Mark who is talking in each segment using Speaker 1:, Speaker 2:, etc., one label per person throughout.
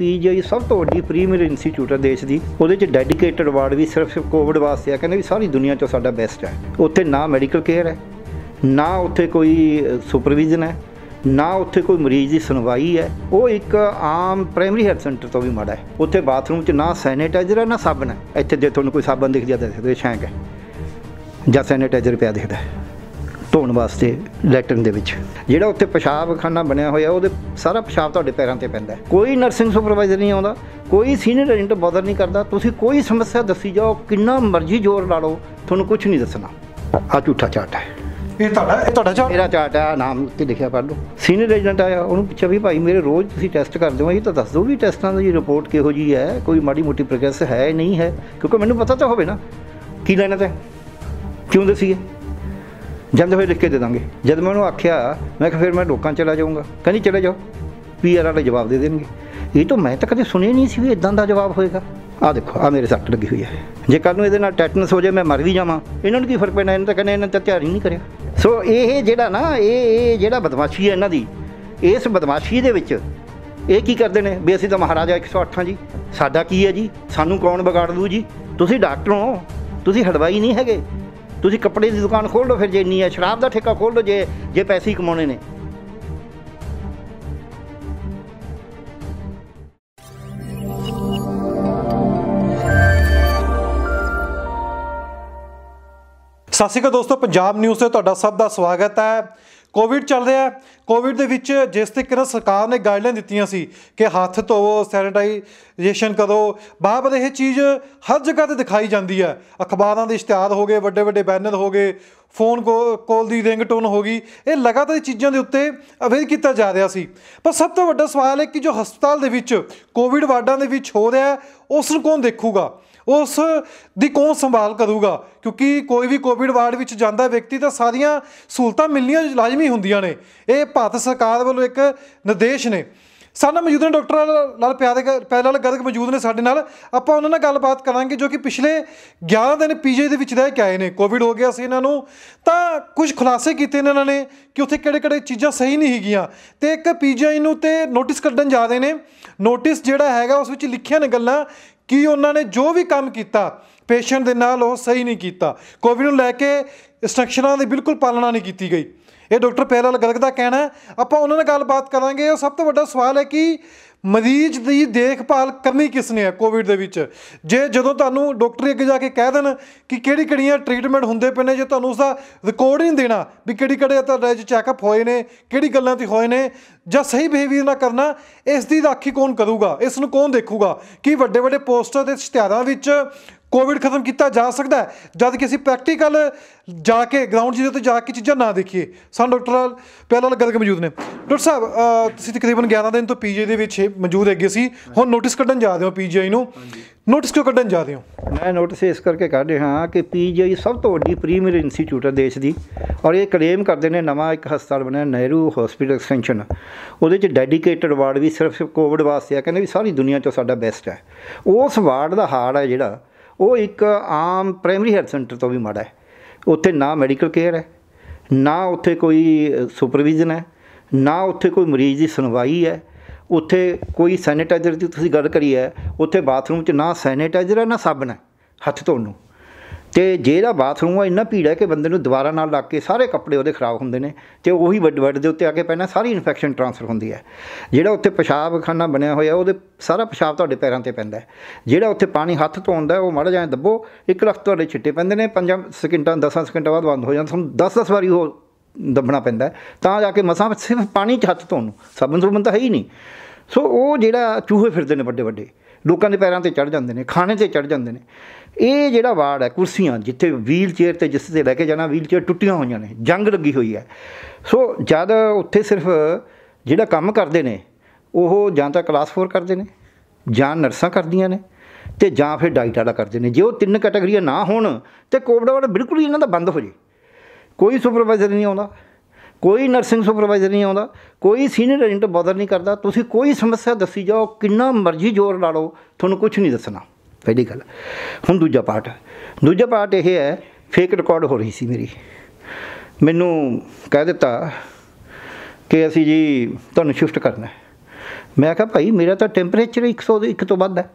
Speaker 1: PGI ਸਭ ਤੋਂ ਵੱਡੀ ਪ੍ਰੀਮੀਅਰ ਇੰਸਟੀਚਿਊਟ ਹੈ ਦੇਸ਼ ਦੀ ਉਹਦੇ ਚ ਡੈਡੀਕੇਟਡ ਵਾਰਡ ਵੀ ਸਿਰਫ ਕੋਵਿਡ ਵਾਸਤੇ ਆ ਕਹਿੰਦੇ ਵੀ ਸਾਰੀ ਦੁਨੀਆ 'ਚੋਂ ਸਾਡਾ ਬੈਸਟ ਹੈ ਉੱਥੇ ਨਾ ਮੈਡੀਕਲ ਕੇਅਰ ਹੈ ਨਾ ਉੱਥੇ ਕੋਈ ਸੁਪਰਵਿਜ਼ਨ ਹੈ ਨਾ ਉੱਥੇ ਕੋਈ ਮਰੀਜ਼ ਦੀ ਸੁਣਵਾਈ ਹੈ ਉਹ ਇੱਕ ਆਮ ਪ੍ਰਾਇਮਰੀ ਹੈਲਥ ਸੈਂਟਰ ਤੋਂ ਵੀ ਮਾੜਾ ਹੈ ਉੱਥੇ ਬਾਥਰੂਮ 'ਚ ਨਾ ਸੈਨੀਟਾਈਜ਼ਰ ਹੈ ਨਾ ਸਾਬਣ ਹੈ ਇੱਥੇ ਜੇ ਤੁਹਾਨੂੰ ਕੋਈ ਸਾਬਣ ਦਿਖ ਜਾਂਦਾ ਤੇ ਸ਼ੈਂਕ ਹੈ ਜਾਂ ਸੈਨੀਟਾਈਜ਼ਰ ਪਿਆ ਦਿਖਦਾ ਹੈ ਧੋਣ ਵਾਸਤੇ ਲੈਟਰਨ ਦੇ ਵਿੱਚ ਜਿਹੜਾ ਉੱਥੇ ਪਿਸ਼ਾਬਖਾਨਾ ਬਣਿਆ ਹੋਇਆ ਉਹਦੇ ਸਾਰਾ ਪਿਸ਼ਾਬ ਤੁਹਾਡੇ ਪੈਰਾਂ ਤੇ ਪੈਂਦਾ ਕੋਈ ਨਰਸਿੰਗ ਸੁਪਰਵਾਈਜ਼ਰ ਨਹੀਂ ਆਉਂਦਾ ਕੋਈ ਸੀਨੀਅਰ ਏਜੰਟ ਬਦਰ ਨਹੀਂ ਕਰਦਾ ਤੁਸੀਂ ਕੋਈ ਸਮੱਸਿਆ ਦੱਸੀ ਜਾਓ ਕਿੰਨਾ ਮਰਜ਼ੀ ਜ਼ੋਰ ਲਾ ਲਓ ਤੁਹਾਨੂੰ ਕੁਝ ਨਹੀਂ ਦੱਸਣਾ ਆ ਝੂਠਾ ਚਾਟ ਹੈ ਇਹ ਤੁਹਾਡਾ ਇਹ ਤੁਹਾਡਾ ਚਾਟ ਮੇਰਾ ਚਾਟ ਆ ਨਾਮ ਉੱਤੇ ਲਿਖਿਆ ਪੜ ਲਓ ਸੀਨੀਅਰ ਏਜੰਟ ਆਇਆ ਉਹਨੂੰ ਪੁੱਛਿਆ ਵੀ ਭਾਈ ਮੇਰੇ ਰੋਜ਼ ਤੁਸੀਂ ਟੈਸਟ ਕਰਦੇ ਹੋ ਇਹ ਤਾਂ ਦੱਸ ਦਿਓ ਵੀ ਟੈਸਟਾਂ ਦੀ ਰਿਪੋਰਟ ਕਿਹੋ ਜੀ ਹੈ ਕੋਈ ਮਾੜੀ ਮੋਟੀ ਪ੍ਰੋਗਰੈਸ ਹੈ ਨਹੀਂ ਹੈ ਕਿਉਂਕਿ ਮੈਨੂੰ ਪਤਾ ਤਾਂ ਹੋਵੇ ਨਾ ਕੀ ਲੈਣਾ ਤੇ ਕਿਉਂ ਦੱਸੀਏ ਜਦ ਫਿਰ ਲਿਖ ਕੇ ਦੇ ਦਾਂਗੇ ਜਦ ਮੈਂ ਉਹਨੂੰ ਆਖਿਆ ਮੈਂ ਕਿ ਫਿਰ ਮੈਂ ਲੋਕਾਂ ਚਲਾ ਜਾਊਂਗਾ ਕਹਿੰਦੀ ਚਲੇ ਜਾਓ ਪੀਆਰ ਵਾਲੇ ਜਵਾਬ ਦੇ ਦੇਣਗੇ ਇਹ ਤਾਂ ਮੈਂ ਤਾਂ ਕਦੇ ਸੁਣਿਆ ਨਹੀਂ ਸੀ ਵੀ ਇਦਾਂ ਦਾ ਜਵਾਬ ਹੋਏਗਾ ਆ ਦੇਖੋ ਆ ਮੇਰੇ ਸੱਟ ਲੱਗੀ ਹੋਈ ਹੈ ਜੇ ਕੱਲ ਨੂੰ ਇਹਦੇ ਨਾਲ ਟੈਟਨਸ ਹੋ ਜਾਏ ਮੈਂ ਮਰ ਵੀ ਜਾਵਾਂ ਇਹਨਾਂ ਨੂੰ ਕੀ ਫਰਕ ਪੈਣਾ ਇਹਨਾਂ ਤਾਂ ਕਹਿੰਦੇ ਇਹਨਾਂ ਤਾਂ ਤਿਆਰੀ ਨਹੀਂ ਕਰਿਆ ਸੋ ਇਹ ਜਿਹੜਾ ਨਾ ਇਹ ਇਹ ਜਿਹੜਾ ਬਦਮਾਸ਼ੀ ਹੈ ਇਹਨਾਂ ਦੀ ਇਸ ਬਦਮਾਸ਼ੀ ਦੇ ਵਿੱਚ ਇਹ ਕੀ ਕਰਦੇ ਨੇ ਵੀ ਅਸੀਂ ਤਾਂ ਮਹਾਰਾਜਾ 108 ਜੀ ਸਾਡਾ ਕੀ ਹੈ ਜੀ ਸਾਨੂੰ ਕੌਣ ਵਿਗਾੜ ਦੂ ਜੀ ਤੁਸੀਂ ਡਾਕਟਰ ਹੋ ਤੁਸੀਂ ਹੜਵਾਈ ਨਹੀਂ ਹੈਗੇ ਤੁਸੀਂ ਕੱਪੜੇ ਦੀ ਦੁਕਾਨ ਖੋਲ ਲਓ ਫਿਰ ਜੇ ਨਹੀਂ ਹੈ ਸ਼ਰਾਬ ਦਾ ਠੇਕਾ ਖੋਲ ਲਓ ਜੇ ਜੇ ਪੈਸੇ ਹੀ ਕਮਾਉਣੇ ਨੇ
Speaker 2: ਸਤਿ ਸ਼੍ਰੀ ਅਕਾਲ ਦੋਸਤੋ ਪੰਜਾਬ ਨਿਊਜ਼ ਤੇ ਤੁਹਾਡਾ ਸਭ ਦਾ ਸਵਾਗਤ ਹੈ ਕੋਵਿਡ ਚੱਲ ਰਿਹਾ ਹੈ ਕੋਵਿਡ ਦੇ ਵਿੱਚ ਜਿਸ ਤਰੀਕੇ ਸਰਕਾਰ ਨੇ ਗਾਈਡਲਾਈਨ ਦਿੱਤੀਆਂ ਸੀ ਕਿ ਹੱਥ ਧੋਵੋ ਸੈਨੀਟਾਈਜੇਸ਼ਨ ਕਰੋ ਬਾਬਦ ਇਹ ਚੀਜ਼ ਹਰ ਜਗ੍ਹਾ ਤੇ ਦਿਖਾਈ ਜਾਂਦੀ ਹੈ ਅਖਬਾਰਾਂ ਦੇ ਇਸ਼ਤਿਹਾਰ ਹੋ ਗਏ ਵੱਡੇ ਵੱਡੇ ਬੈਨਰ ਹੋ ਗਏ ਫੋਨ ਕੋਲ ਦੀ ਰਿੰਗਟੋਨ ਹੋ ਗਈ ਇਹ ਲਗਾਤਾਰ ਚੀਜ਼ਾਂ ਦੇ ਉੱਤੇ ਅਵੇਅਰ ਕੀਤਾ ਜਾ ਰਿਹਾ ਸੀ ਪਰ ਸਭ ਤੋਂ ਵੱਡਾ ਸਵਾਲ ਹੈ ਕਿ ਜੋ ਹਸਪਤਾਲ ਦੇ ਵਿੱਚ ਕੋਵਿਡ ਵਾਰਡਾਂ ਦੇ ਵਿੱਚ ਹੋ ਰਿਹਾ ਉਸ ਨੂੰ ਕੌਣ ਦੇਖੂਗਾ ਉਸ ਦੀ ਕੌਣ ਸੰਭਾਲ ਕਰੂਗਾ ਕਿਉਂਕਿ ਕੋਈ ਵੀ ਕੋਵਿਡ ਵਾਰਡ ਵਿੱਚ ਜਾਂਦਾ ਵਿਅਕਤੀ ਤਾਂ ਸਾਰੀਆਂ ਸਹੂਲਤਾਂ ਮਿਲਣੀਆਂ ਲਾਜ਼ਮੀ ਹੁੰਦੀਆਂ ਨੇ ਇਹ ਭਾਰਤ ਸਰਕਾਰ ਵੱਲੋਂ ਇੱਕ ਨਿਰਦੇਸ਼ ਨੇ ਸਾਨੂੰ ਮੌਜੂਦ ਨੇ ਡਾਕਟਰ ਨਾਲ ਪਿਆਰੇ ਪਹਿਲਾਂ ਗਰਗ ਮੌਜੂਦ ਨੇ ਸਾਡੇ ਨਾਲ ਆਪਾਂ ਉਹਨਾਂ ਨਾਲ ਗੱਲਬਾਤ ਕਰਾਂਗੇ ਜੋ ਕਿ ਪਿਛਲੇ 11 ਦਿਨ ਪੀਜੀ ਦੇ ਵਿੱਚ ਰਹਿ ਕੇ ਆਏ ਨੇ ਕੋਵਿਡ ਹੋ ਗਿਆ ਸੀ ਇਹਨਾਂ ਨੂੰ ਤਾਂ ਕੁਝ ਖੁਲਾਸੇ ਕੀਤੇ ਨੇ ਇਹਨਾਂ ਨੇ ਕਿ ਉੱਥੇ ਕਿਹੜੇ-ਕਿਹੜੇ ਚੀਜ਼ਾਂ ਸਹੀ ਨਹੀਂ ਹੈਗੀਆਂ ਤੇ ਇੱਕ ਪੀਜੀ ਨੂੰ ਤੇ ਨੋਟਿਸ ਕੱਢਣ ਜਾ ਰਹੇ ਨੇ ਨੋਟਿਸ ਜਿਹੜਾ ਹੈਗਾ ਉਸ ਵਿੱਚ ਲਿਖਿਆ ਨੇ ਗੱਲਾਂ ਕਿ ਉਹਨਾਂ ਨੇ ਜੋ ਵੀ ਕੰਮ ਕੀਤਾ ਪੇਸ਼ੈਂਟ ਦੇ ਨਾਲ ਉਹ ਸਹੀ ਨਹੀਂ ਕੀਤਾ ਕੋਵਿਡ ਨੂੰ ਲੈ ਕੇ ਇਨਸਟਰਕਸ਼ਨਾਂ ਦੀ ਬਿਲਕੁਲ ਪਾਲਣਾ ਨਹੀਂ ਕੀਤੀ ਗਈ ਇਹ ਡਾਕਟਰ ਪਹਿਲਾਂ ਗਲਗ ਦਾ ਕਹਿਣਾ ਆਪਾਂ ਉਹਨਾਂ ਨਾਲ ਗੱਲਬਾਤ ਕਰਾਂਗੇ ਉਹ ਸਭ ਤੋਂ ਵੱਡਾ ਸਵਾਲ ਹੈ ਕਿ ਮਰੀਜ਼ ਦੀ ਦੇਖਭਾਲ ਕਰਨੀ ਕਿਸ ਨੇ ਹੈ ਕੋਵਿਡ ਦੇ ਵਿੱਚ ਜੇ ਜਦੋਂ ਤੁਹਾਨੂੰ ਡਾਕਟਰ ਅੱਗੇ ਜਾ ਕੇ ਕਹਿ ਦੇਣ ਕਿ ਕਿਹੜੀ ਕਿਹੜੀਆਂ ਟ੍ਰੀਟਮੈਂਟ ਹੁੰਦੇ ਪਏ ਨੇ ਜੇ ਤੁਹਾਨੂੰ ਉਸ ਦਾ ਰਿਕਾਰਡ ਹੀ ਨਹੀਂ ਦੇਣਾ ਵੀ ਕਿਹੜੀ ਕਿਹੜੇ ਤੁਹਾਡਾ ਜੇ ਚੈੱਕਅਪ ਹੋਏ ਨੇ ਕਿਹੜੀ ਗੱਲਾਂ ਤੇ ਹੋਏ ਨੇ ਜਾਂ ਸਹੀ ਬਿਹੇਵੀਅਰ ਨਾ ਕਰਨਾ ਇਸ ਦੀ ਰਾਖੀ ਕੌਣ ਕਰੂਗਾ ਇਸ ਨੂੰ ਕੌਣ ਦੇਖੂਗਾ ਕਿ ਵੱਡੇ ਵੱਡੇ ਪੋਸਟਰ ਤੇ ਇਸ਼ਤਿਹਾਰਾਂ ਵਿੱਚ ਕੋਵਿਡ ਖਤਮ ਕੀਤਾ ਜਾ ਸਕਦਾ ਹੈ ਜਦ ਕਿ ਅਸੀਂ ਪ੍ਰੈਕਟੀਕਲ ਜਾ ਕੇ ਗਰਾਊਂਡ ਦੇ ਤੇ ਜਾ ਕੇ ਚੀਜ਼ਾਂ ਨਾ ਦੇਖੀਏ ਸਾਨੂੰ ਡਾਕਟਰ ਪਹਿਲਾਂ ਗੱਲ ਕੇ ਮੌਜੂਦ ਨੇ ਡਾਕਟਰ ਸਾਹਿਬ ਤੁਸੀਂ ਤਕਰੀਬਨ 11 ਦਿਨ ਤੋਂ ਪੀਜੀ ਦੇ ਵਿੱਚ ਮੌਜੂਦ ਹੈਗੇ ਸੀ ਹੁਣ ਨੋਟਿਸ ਕੱਢਣ ਜਾ ਰਹੇ ਹੋ ਪੀਜੀਆਈ ਨੂੰ ਨੋਟਿਸ ਕਿਉਂ ਕੱਢਣ ਜਾ ਰਹੇ ਹੋ
Speaker 1: ਮੈਂ ਨੋਟਿਸ ਇਸ ਕਰਕੇ ਕੱਢ ਰਿਹਾ ਹਾਂ ਕਿ ਪੀਜੀਆਈ ਸਭ ਤੋਂ ਵੱਡੀ ਪ੍ਰੀਮੀਅਰ ਇੰਸਟੀਚਿਊਟ ਹੈ ਦੇਸ਼ ਦੀ ਔਰ ਇਹ ਕਲੇਮ ਕਰਦੇ ਨੇ ਨਵਾਂ ਇੱਕ ਹਸਪਤਾਲ ਬਣਿਆ ਨਹਿਰੂ ਹਸਪੀਟਲ ਐਕਸਟੈਂਸ਼ਨ ਉਹਦੇ ਚ ਡੈਡੀਕੇਟਿਡ ਵਾਰਡ ਵੀ ਸਿਰਫ ਕੋਵਿਡ ਵਾਸਤੇ ਆ ਕਹਿੰਦੇ ਵੀ ਸਾਰੀ ਦੁਨੀਆ 'ਚੋਂ ਸਾਡਾ ਬੈਸਟ ਹੈ ਉਸ ਵਾਰਡ ਦਾ ਹਾਲ ਹੈ ਜਿਹੜਾ ਉਹ ਇੱਕ ਆਮ ਪ੍ਰਾਇਮਰੀ ਹੈਲਥ ਸੈਂਟਰ ਤੋਂ ਵੀ ਮਾੜਾ ਹੈ ਉੱਥੇ ਨਾ ਮੈਡੀਕਲ ਕੇਅਰ ਹੈ ਨਾ ਉੱਥੇ ਕੋਈ ਸੁਪਰਵਿਜ਼ਨ ਹੈ ਨਾ ਉੱਥੇ ਕੋਈ ਮਰੀਜ਼ ਦੀ ਸੁਣਵਾਈ ਹੈ ਉੱਥੇ ਕੋਈ ਸੈਨੀਟਾਈਜ਼ਰ ਦੀ ਤੁਸੀਂ ਗੱਲ ਕਰੀ ਹੈ ਉੱਥੇ ਬਾਥਰੂਮ 'ਚ ਨਾ ਸੈਨੀਟਾਈਜ਼ਰ ਹੈ ਨਾ ਸਾਬਣ ਹੈ ਹੱਥ ਧੋਣ ਨੂੰ ਤੇ ਜਿਹੜਾ ਬਾਥਰੂਮ ਆ ਇੰਨਾ ਭੀੜਾ ਕਿ ਬੰਦੇ ਨੂੰ ਦੁਬਾਰਾ ਨਾਲ ਲੱਗ ਕੇ ਸਾਰੇ ਕੱਪੜੇ ਉਹਦੇ ਖਰਾਬ ਹੁੰਦੇ ਨੇ ਤੇ ਉਹੀ ਵੱਡ ਵੱਡ ਦੇ ਉੱਤੇ ਆ ਕੇ ਪੈਣਾ ਸਾਰੀ ਇਨਫੈਕਸ਼ਨ ਟ੍ਰਾਂਸਫਰ ਹੁੰਦੀ ਹੈ ਜਿਹੜਾ ਉੱਥੇ ਪਿਸ਼ਾਬਖਾਨਾ ਬਣਿਆ ਹੋਇਆ ਉਹਦੇ ਸਾਰਾ ਪਿਸ਼ਾਬ ਤੁਹਾਡੇ ਪੈਰਾਂ ਤੇ ਪੈਂਦਾ ਹੈ ਜਿਹੜਾ ਉੱਥੇ ਪਾਣੀ ਹੱਥ ਧੋਂਦਾ ਉਹ ਮੜ ਜਾਏ ਦੱਬੋ ਇੱਕ ਲੱਖ ਤੁਹਾਡੇ ਛਿੱਟੇ ਪੈਂਦੇ ਨੇ 5 ਸਕਿੰਟਾਂ 10 ਸਕਿੰਟਾਂ ਬਾਅਦ ਬੰਦ ਹੋ ਜਾਂਦਾ ਤੁਹਾਨੂੰ 10-10 ਵਾਰੀ ਉਹ ਦੱਬਣਾ ਪੈਂਦਾ ਤਾਂ ਜਾ ਕੇ ਮਸਾਂ ਸਿਰਫ ਪਾਣੀ 'ਚ ਹੱਥ ਧੋਣ ਨੂੰ ਸਾਬਣ ਸੁਬਣ ਤਾਂ ਹੈ ਹੀ ਨਹੀਂ ਸੋ ਉਹ ਜਿਹੜਾ ਚੂਹੇ ਫਿਰਦੇ ਨੇ ਵੱਡੇ ਵੱਡੇ ਲੋਕਾਂ ਦੇ ਪੈਰਾਂ ਤੇ ਚੜ ਜਾਂਦੇ ਨੇ ਖਾਣੇ ਤੇ ਚੜ ਜਾਂਦੇ ਨੇ ਇਹ ਜਿਹੜਾ ਵਾਰਡ ਹੈ ਕੁਰਸੀਆਂ ਜਿੱਥੇ ਵੀਲ ਚੇਅਰ ਤੇ ਜਿਸ ਤੇ ਲੈ ਕੇ ਜਾਣਾ ਵੀਲ ਚੇਅਰ ਟੁੱਟੀਆਂ ਹੋਈਆਂ ਨੇ ਜੰਗ ਲੱਗੀ ਹੋਈ ਹੈ ਸੋ ਜਦ ਉੱਥੇ ਸਿਰਫ ਜਿਹੜਾ ਕੰਮ ਕਰਦੇ ਨੇ ਉਹ ਜਾਂ ਤਾਂ ਕਲਾਸ 4 ਕਰਦੇ ਨੇ ਜਾਂ ਨਰਸਾਂ ਕਰਦੀਆਂ ਨੇ ਤੇ ਜਾਂ ਫਿਰ ਡਾਕਟਰ ਵਾਲਾ ਕਰਦੇ ਨੇ ਜੇ ਉਹ ਤਿੰਨ ਕੈਟਾਗਰੀਆਂ ਨਾ ਹੋਣ ਤੇ ਕੋਵਿਡ ਵਾਰਡ ਬਿਲਕੁਲ ਹੀ ਇਹਨਾਂ ਦਾ ਬੰਦ ਹੋ ਜੇ ਕੋਈ ਸੁਪਰਵਾਈਜ਼ਰ ਨਹੀਂ ਆਉਂਦਾ ਕੋਈ ਨਰਸਿੰਗ ਸੁਪਰਵਾਈਜ਼ਰ ਨਹੀਂ ਆਉਂਦਾ ਕੋਈ ਸੀਨੀਅਰ ਏਜੰਟ ਬਦਰ ਨਹੀਂ ਕਰਦਾ ਤੁਸੀਂ ਕੋਈ ਸਮੱਸਿਆ ਦੱਸੀ ਜਾਓ ਕਿੰਨਾ ਮਰਜ਼ੀ ਜ਼ੋਰ ਲਾ ਲਓ ਤੁਹਾਨੂੰ ਕੁਝ ਨਹੀਂ ਦੱਸਣਾ ਪਹਿਲੀ ਗੱਲ ਹੁਣ ਦੂਜਾ ਪਾਰਟ ਦੂਜਾ ਪਾਰਟ ਇਹ ਹੈ ਫੇਕ ਰਿਕਾਰਡ ਹੋ ਰਹੀ ਸੀ ਮੇਰੀ ਮੈਨੂੰ ਕਹਿ ਦਿੱਤਾ ਕਿ ਅਸੀਂ ਜੀ ਤੁਹਾਨੂੰ ਸ਼ਿਫਟ ਕਰਨਾ ਹੈ ਮੈਂ ਕਿਹਾ ਭਾਈ ਮੇਰਾ ਤਾਂ ਟੈਂਪਰੇਚਰ 101 ਤੋਂ ਵੱਧ ਹੈ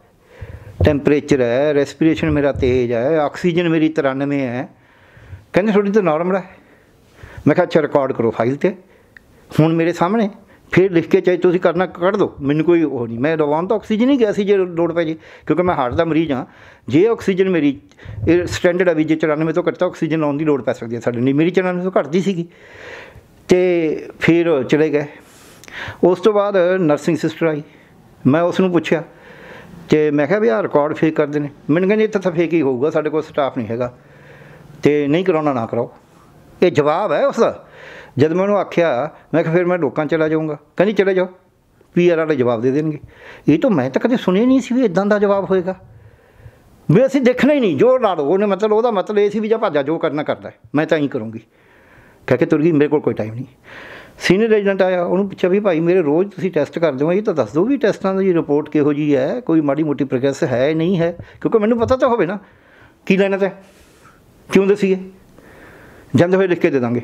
Speaker 1: ਟੈਂਪਰੇਚਰ ਹੈ ਰੈਸਪੀਰੇਸ਼ਨ ਮੇਰਾ ਤੇਜ਼ ਹੈ ਆਕਸੀਜਨ ਮੇਰੀ 93 ਹੈ ਕਹਿੰਦੇ ਥੋੜੀ ਤਾਂ ਨਾਰਮਲ ਹੈ ਮੈਂ ਕਿਹਾ ਅੱਛਾ ਰਿਕਾਰਡ ਕਰੋ ਫਾਈਲ ਤੇ ਹੁਣ ਮੇਰੇ ਸਾਹਮਣੇ ਫਿਰ ਲਿਖ ਕੇ ਚਾਹੀ ਤੁਸੀਂ ਕਰਨਾ ਕੱਢ ਦੋ ਮੈਨੂੰ ਕੋਈ ਉਹ ਨਹੀਂ ਮੈਂ ਰਵਾਨ ਤਾਂ ਆਕਸੀਜਨ ਹੀ ਗਿਆ ਸੀ ਜੇ ਲੋੜ ਪੈ ਜੇ ਕਿਉਂਕਿ ਮੈਂ ਹਾਰਟ ਦਾ ਮਰੀਜ਼ ਹਾਂ ਜੇ ਆਕਸੀਜਨ ਮੇਰੀ ਇਹ ਸਟੈਂਡਰਡ ਆ ਵੀ ਜੇ 94 ਤੋਂ ਘੱਟ ਆਕਸੀਜਨ ਆਉਣ ਦੀ ਲੋੜ ਪੈ ਸਕਦੀ ਹੈ ਸਾਡੇ ਨਹੀਂ ਮੇਰੀ 94 ਤੋਂ ਘੱਟਦੀ ਸੀਗੀ ਤੇ ਫਿਰ ਚਲੇ ਗਏ ਉਸ ਤੋਂ ਬਾਅਦ ਨਰਸਿੰਗ ਸਿਸਟਰ ਆਈ ਮੈਂ ਉਸ ਨੂੰ ਪੁੱਛਿਆ ਤੇ ਮੈਂ ਕਿਹਾ ਵੀ ਆ ਰਿਕਾਰਡ ਫੇਕ ਕਰਦੇ ਨੇ ਮੈਨੂੰ ਕਹਿੰਦੇ ਇੱਥੇ ਤਾਂ ਫੇਕ ਹੀ ਹੋਊਗਾ ਸਾਡੇ ਕੋਲ ਸਟਾਫ ਨਹੀਂ ਹੈਗਾ ਤੇ ਨਹੀਂ ਕਰਾਉਣਾ ਨਾ ਕਰਾਓ ਇਹ ਜਵਾਬ ਹੈ ਉਸ ਜਦ ਮੈਂ ਉਹਨੂੰ ਆਖਿਆ ਮੈਂ ਕਿ ਫਿਰ ਮੈਂ ਲੋਕਾਂ ਚਲਾ ਜਾਊਂਗਾ ਕਹਿੰਦੀ ਚਲੇ ਜਾਓ ਪੀਆਰ ਵਾਲੇ ਜਵਾਬ ਦੇ ਦੇਣਗੇ ਇਹ ਤਾਂ ਮੈਂ ਤਾਂ ਕਦੇ ਸੁਣਿਆ ਨਹੀਂ ਸੀ ਵੀ ਇਦਾਂ ਦਾ ਜਵਾਬ ਹੋਏਗਾ ਵੀ ਅਸੀਂ ਦੇਖਣਾ ਹੀ ਨਹੀਂ ਜੋ ਨਾਲ ਉਹਨੇ ਮਤਲਬ ਉਹਦਾ ਮਤਲਬ ਇਹ ਸੀ ਵੀ ਜੇ ਭਾਜਾ ਜੋ ਕਰਨਾ ਕਰਦਾ ਮੈਂ ਤਾਂ ਹੀ ਕਰੂੰਗੀ ਕਹ ਕੇ ਤੁਰ ਗਈ ਮੇਰੇ ਕੋਲ ਕੋਈ ਟਾਈਮ ਨਹੀਂ ਸੀਨੀਅਰ ਰੈਜੀਡੈਂਟ ਆਇਆ ਉਹਨੂੰ ਪੁੱਛਿਆ ਵੀ ਭਾਈ ਮੇਰੇ ਰੋਜ਼ ਤੁਸੀਂ ਟੈਸਟ ਕਰਦੇ ਹੋ ਇਹ ਤਾਂ ਦੱਸ ਦਿਓ ਵੀ ਟੈਸਟਾਂ ਦੀ ਰਿਪੋਰਟ ਕਿਹੋ ਜੀ ਹੈ ਕੋਈ ਮਾੜੀ ਮੋਟੀ ਪ੍ਰੋਗਰੈਸ ਹੈ ਨਹੀਂ ਹੈ ਕਿਉਂਕਿ ਮੈਨੂੰ ਪਤਾ ਤਾਂ ਹੋਵੇ ਨਾ ਕੀ ਲੈਣਾ ਤੇ ਕਿਉਂ ਦੱਸੀਏ ਜਾਂਦੇ ਹੋਏ ਲਿਖ ਕੇ ਦੇ ਦਾਂਗੇ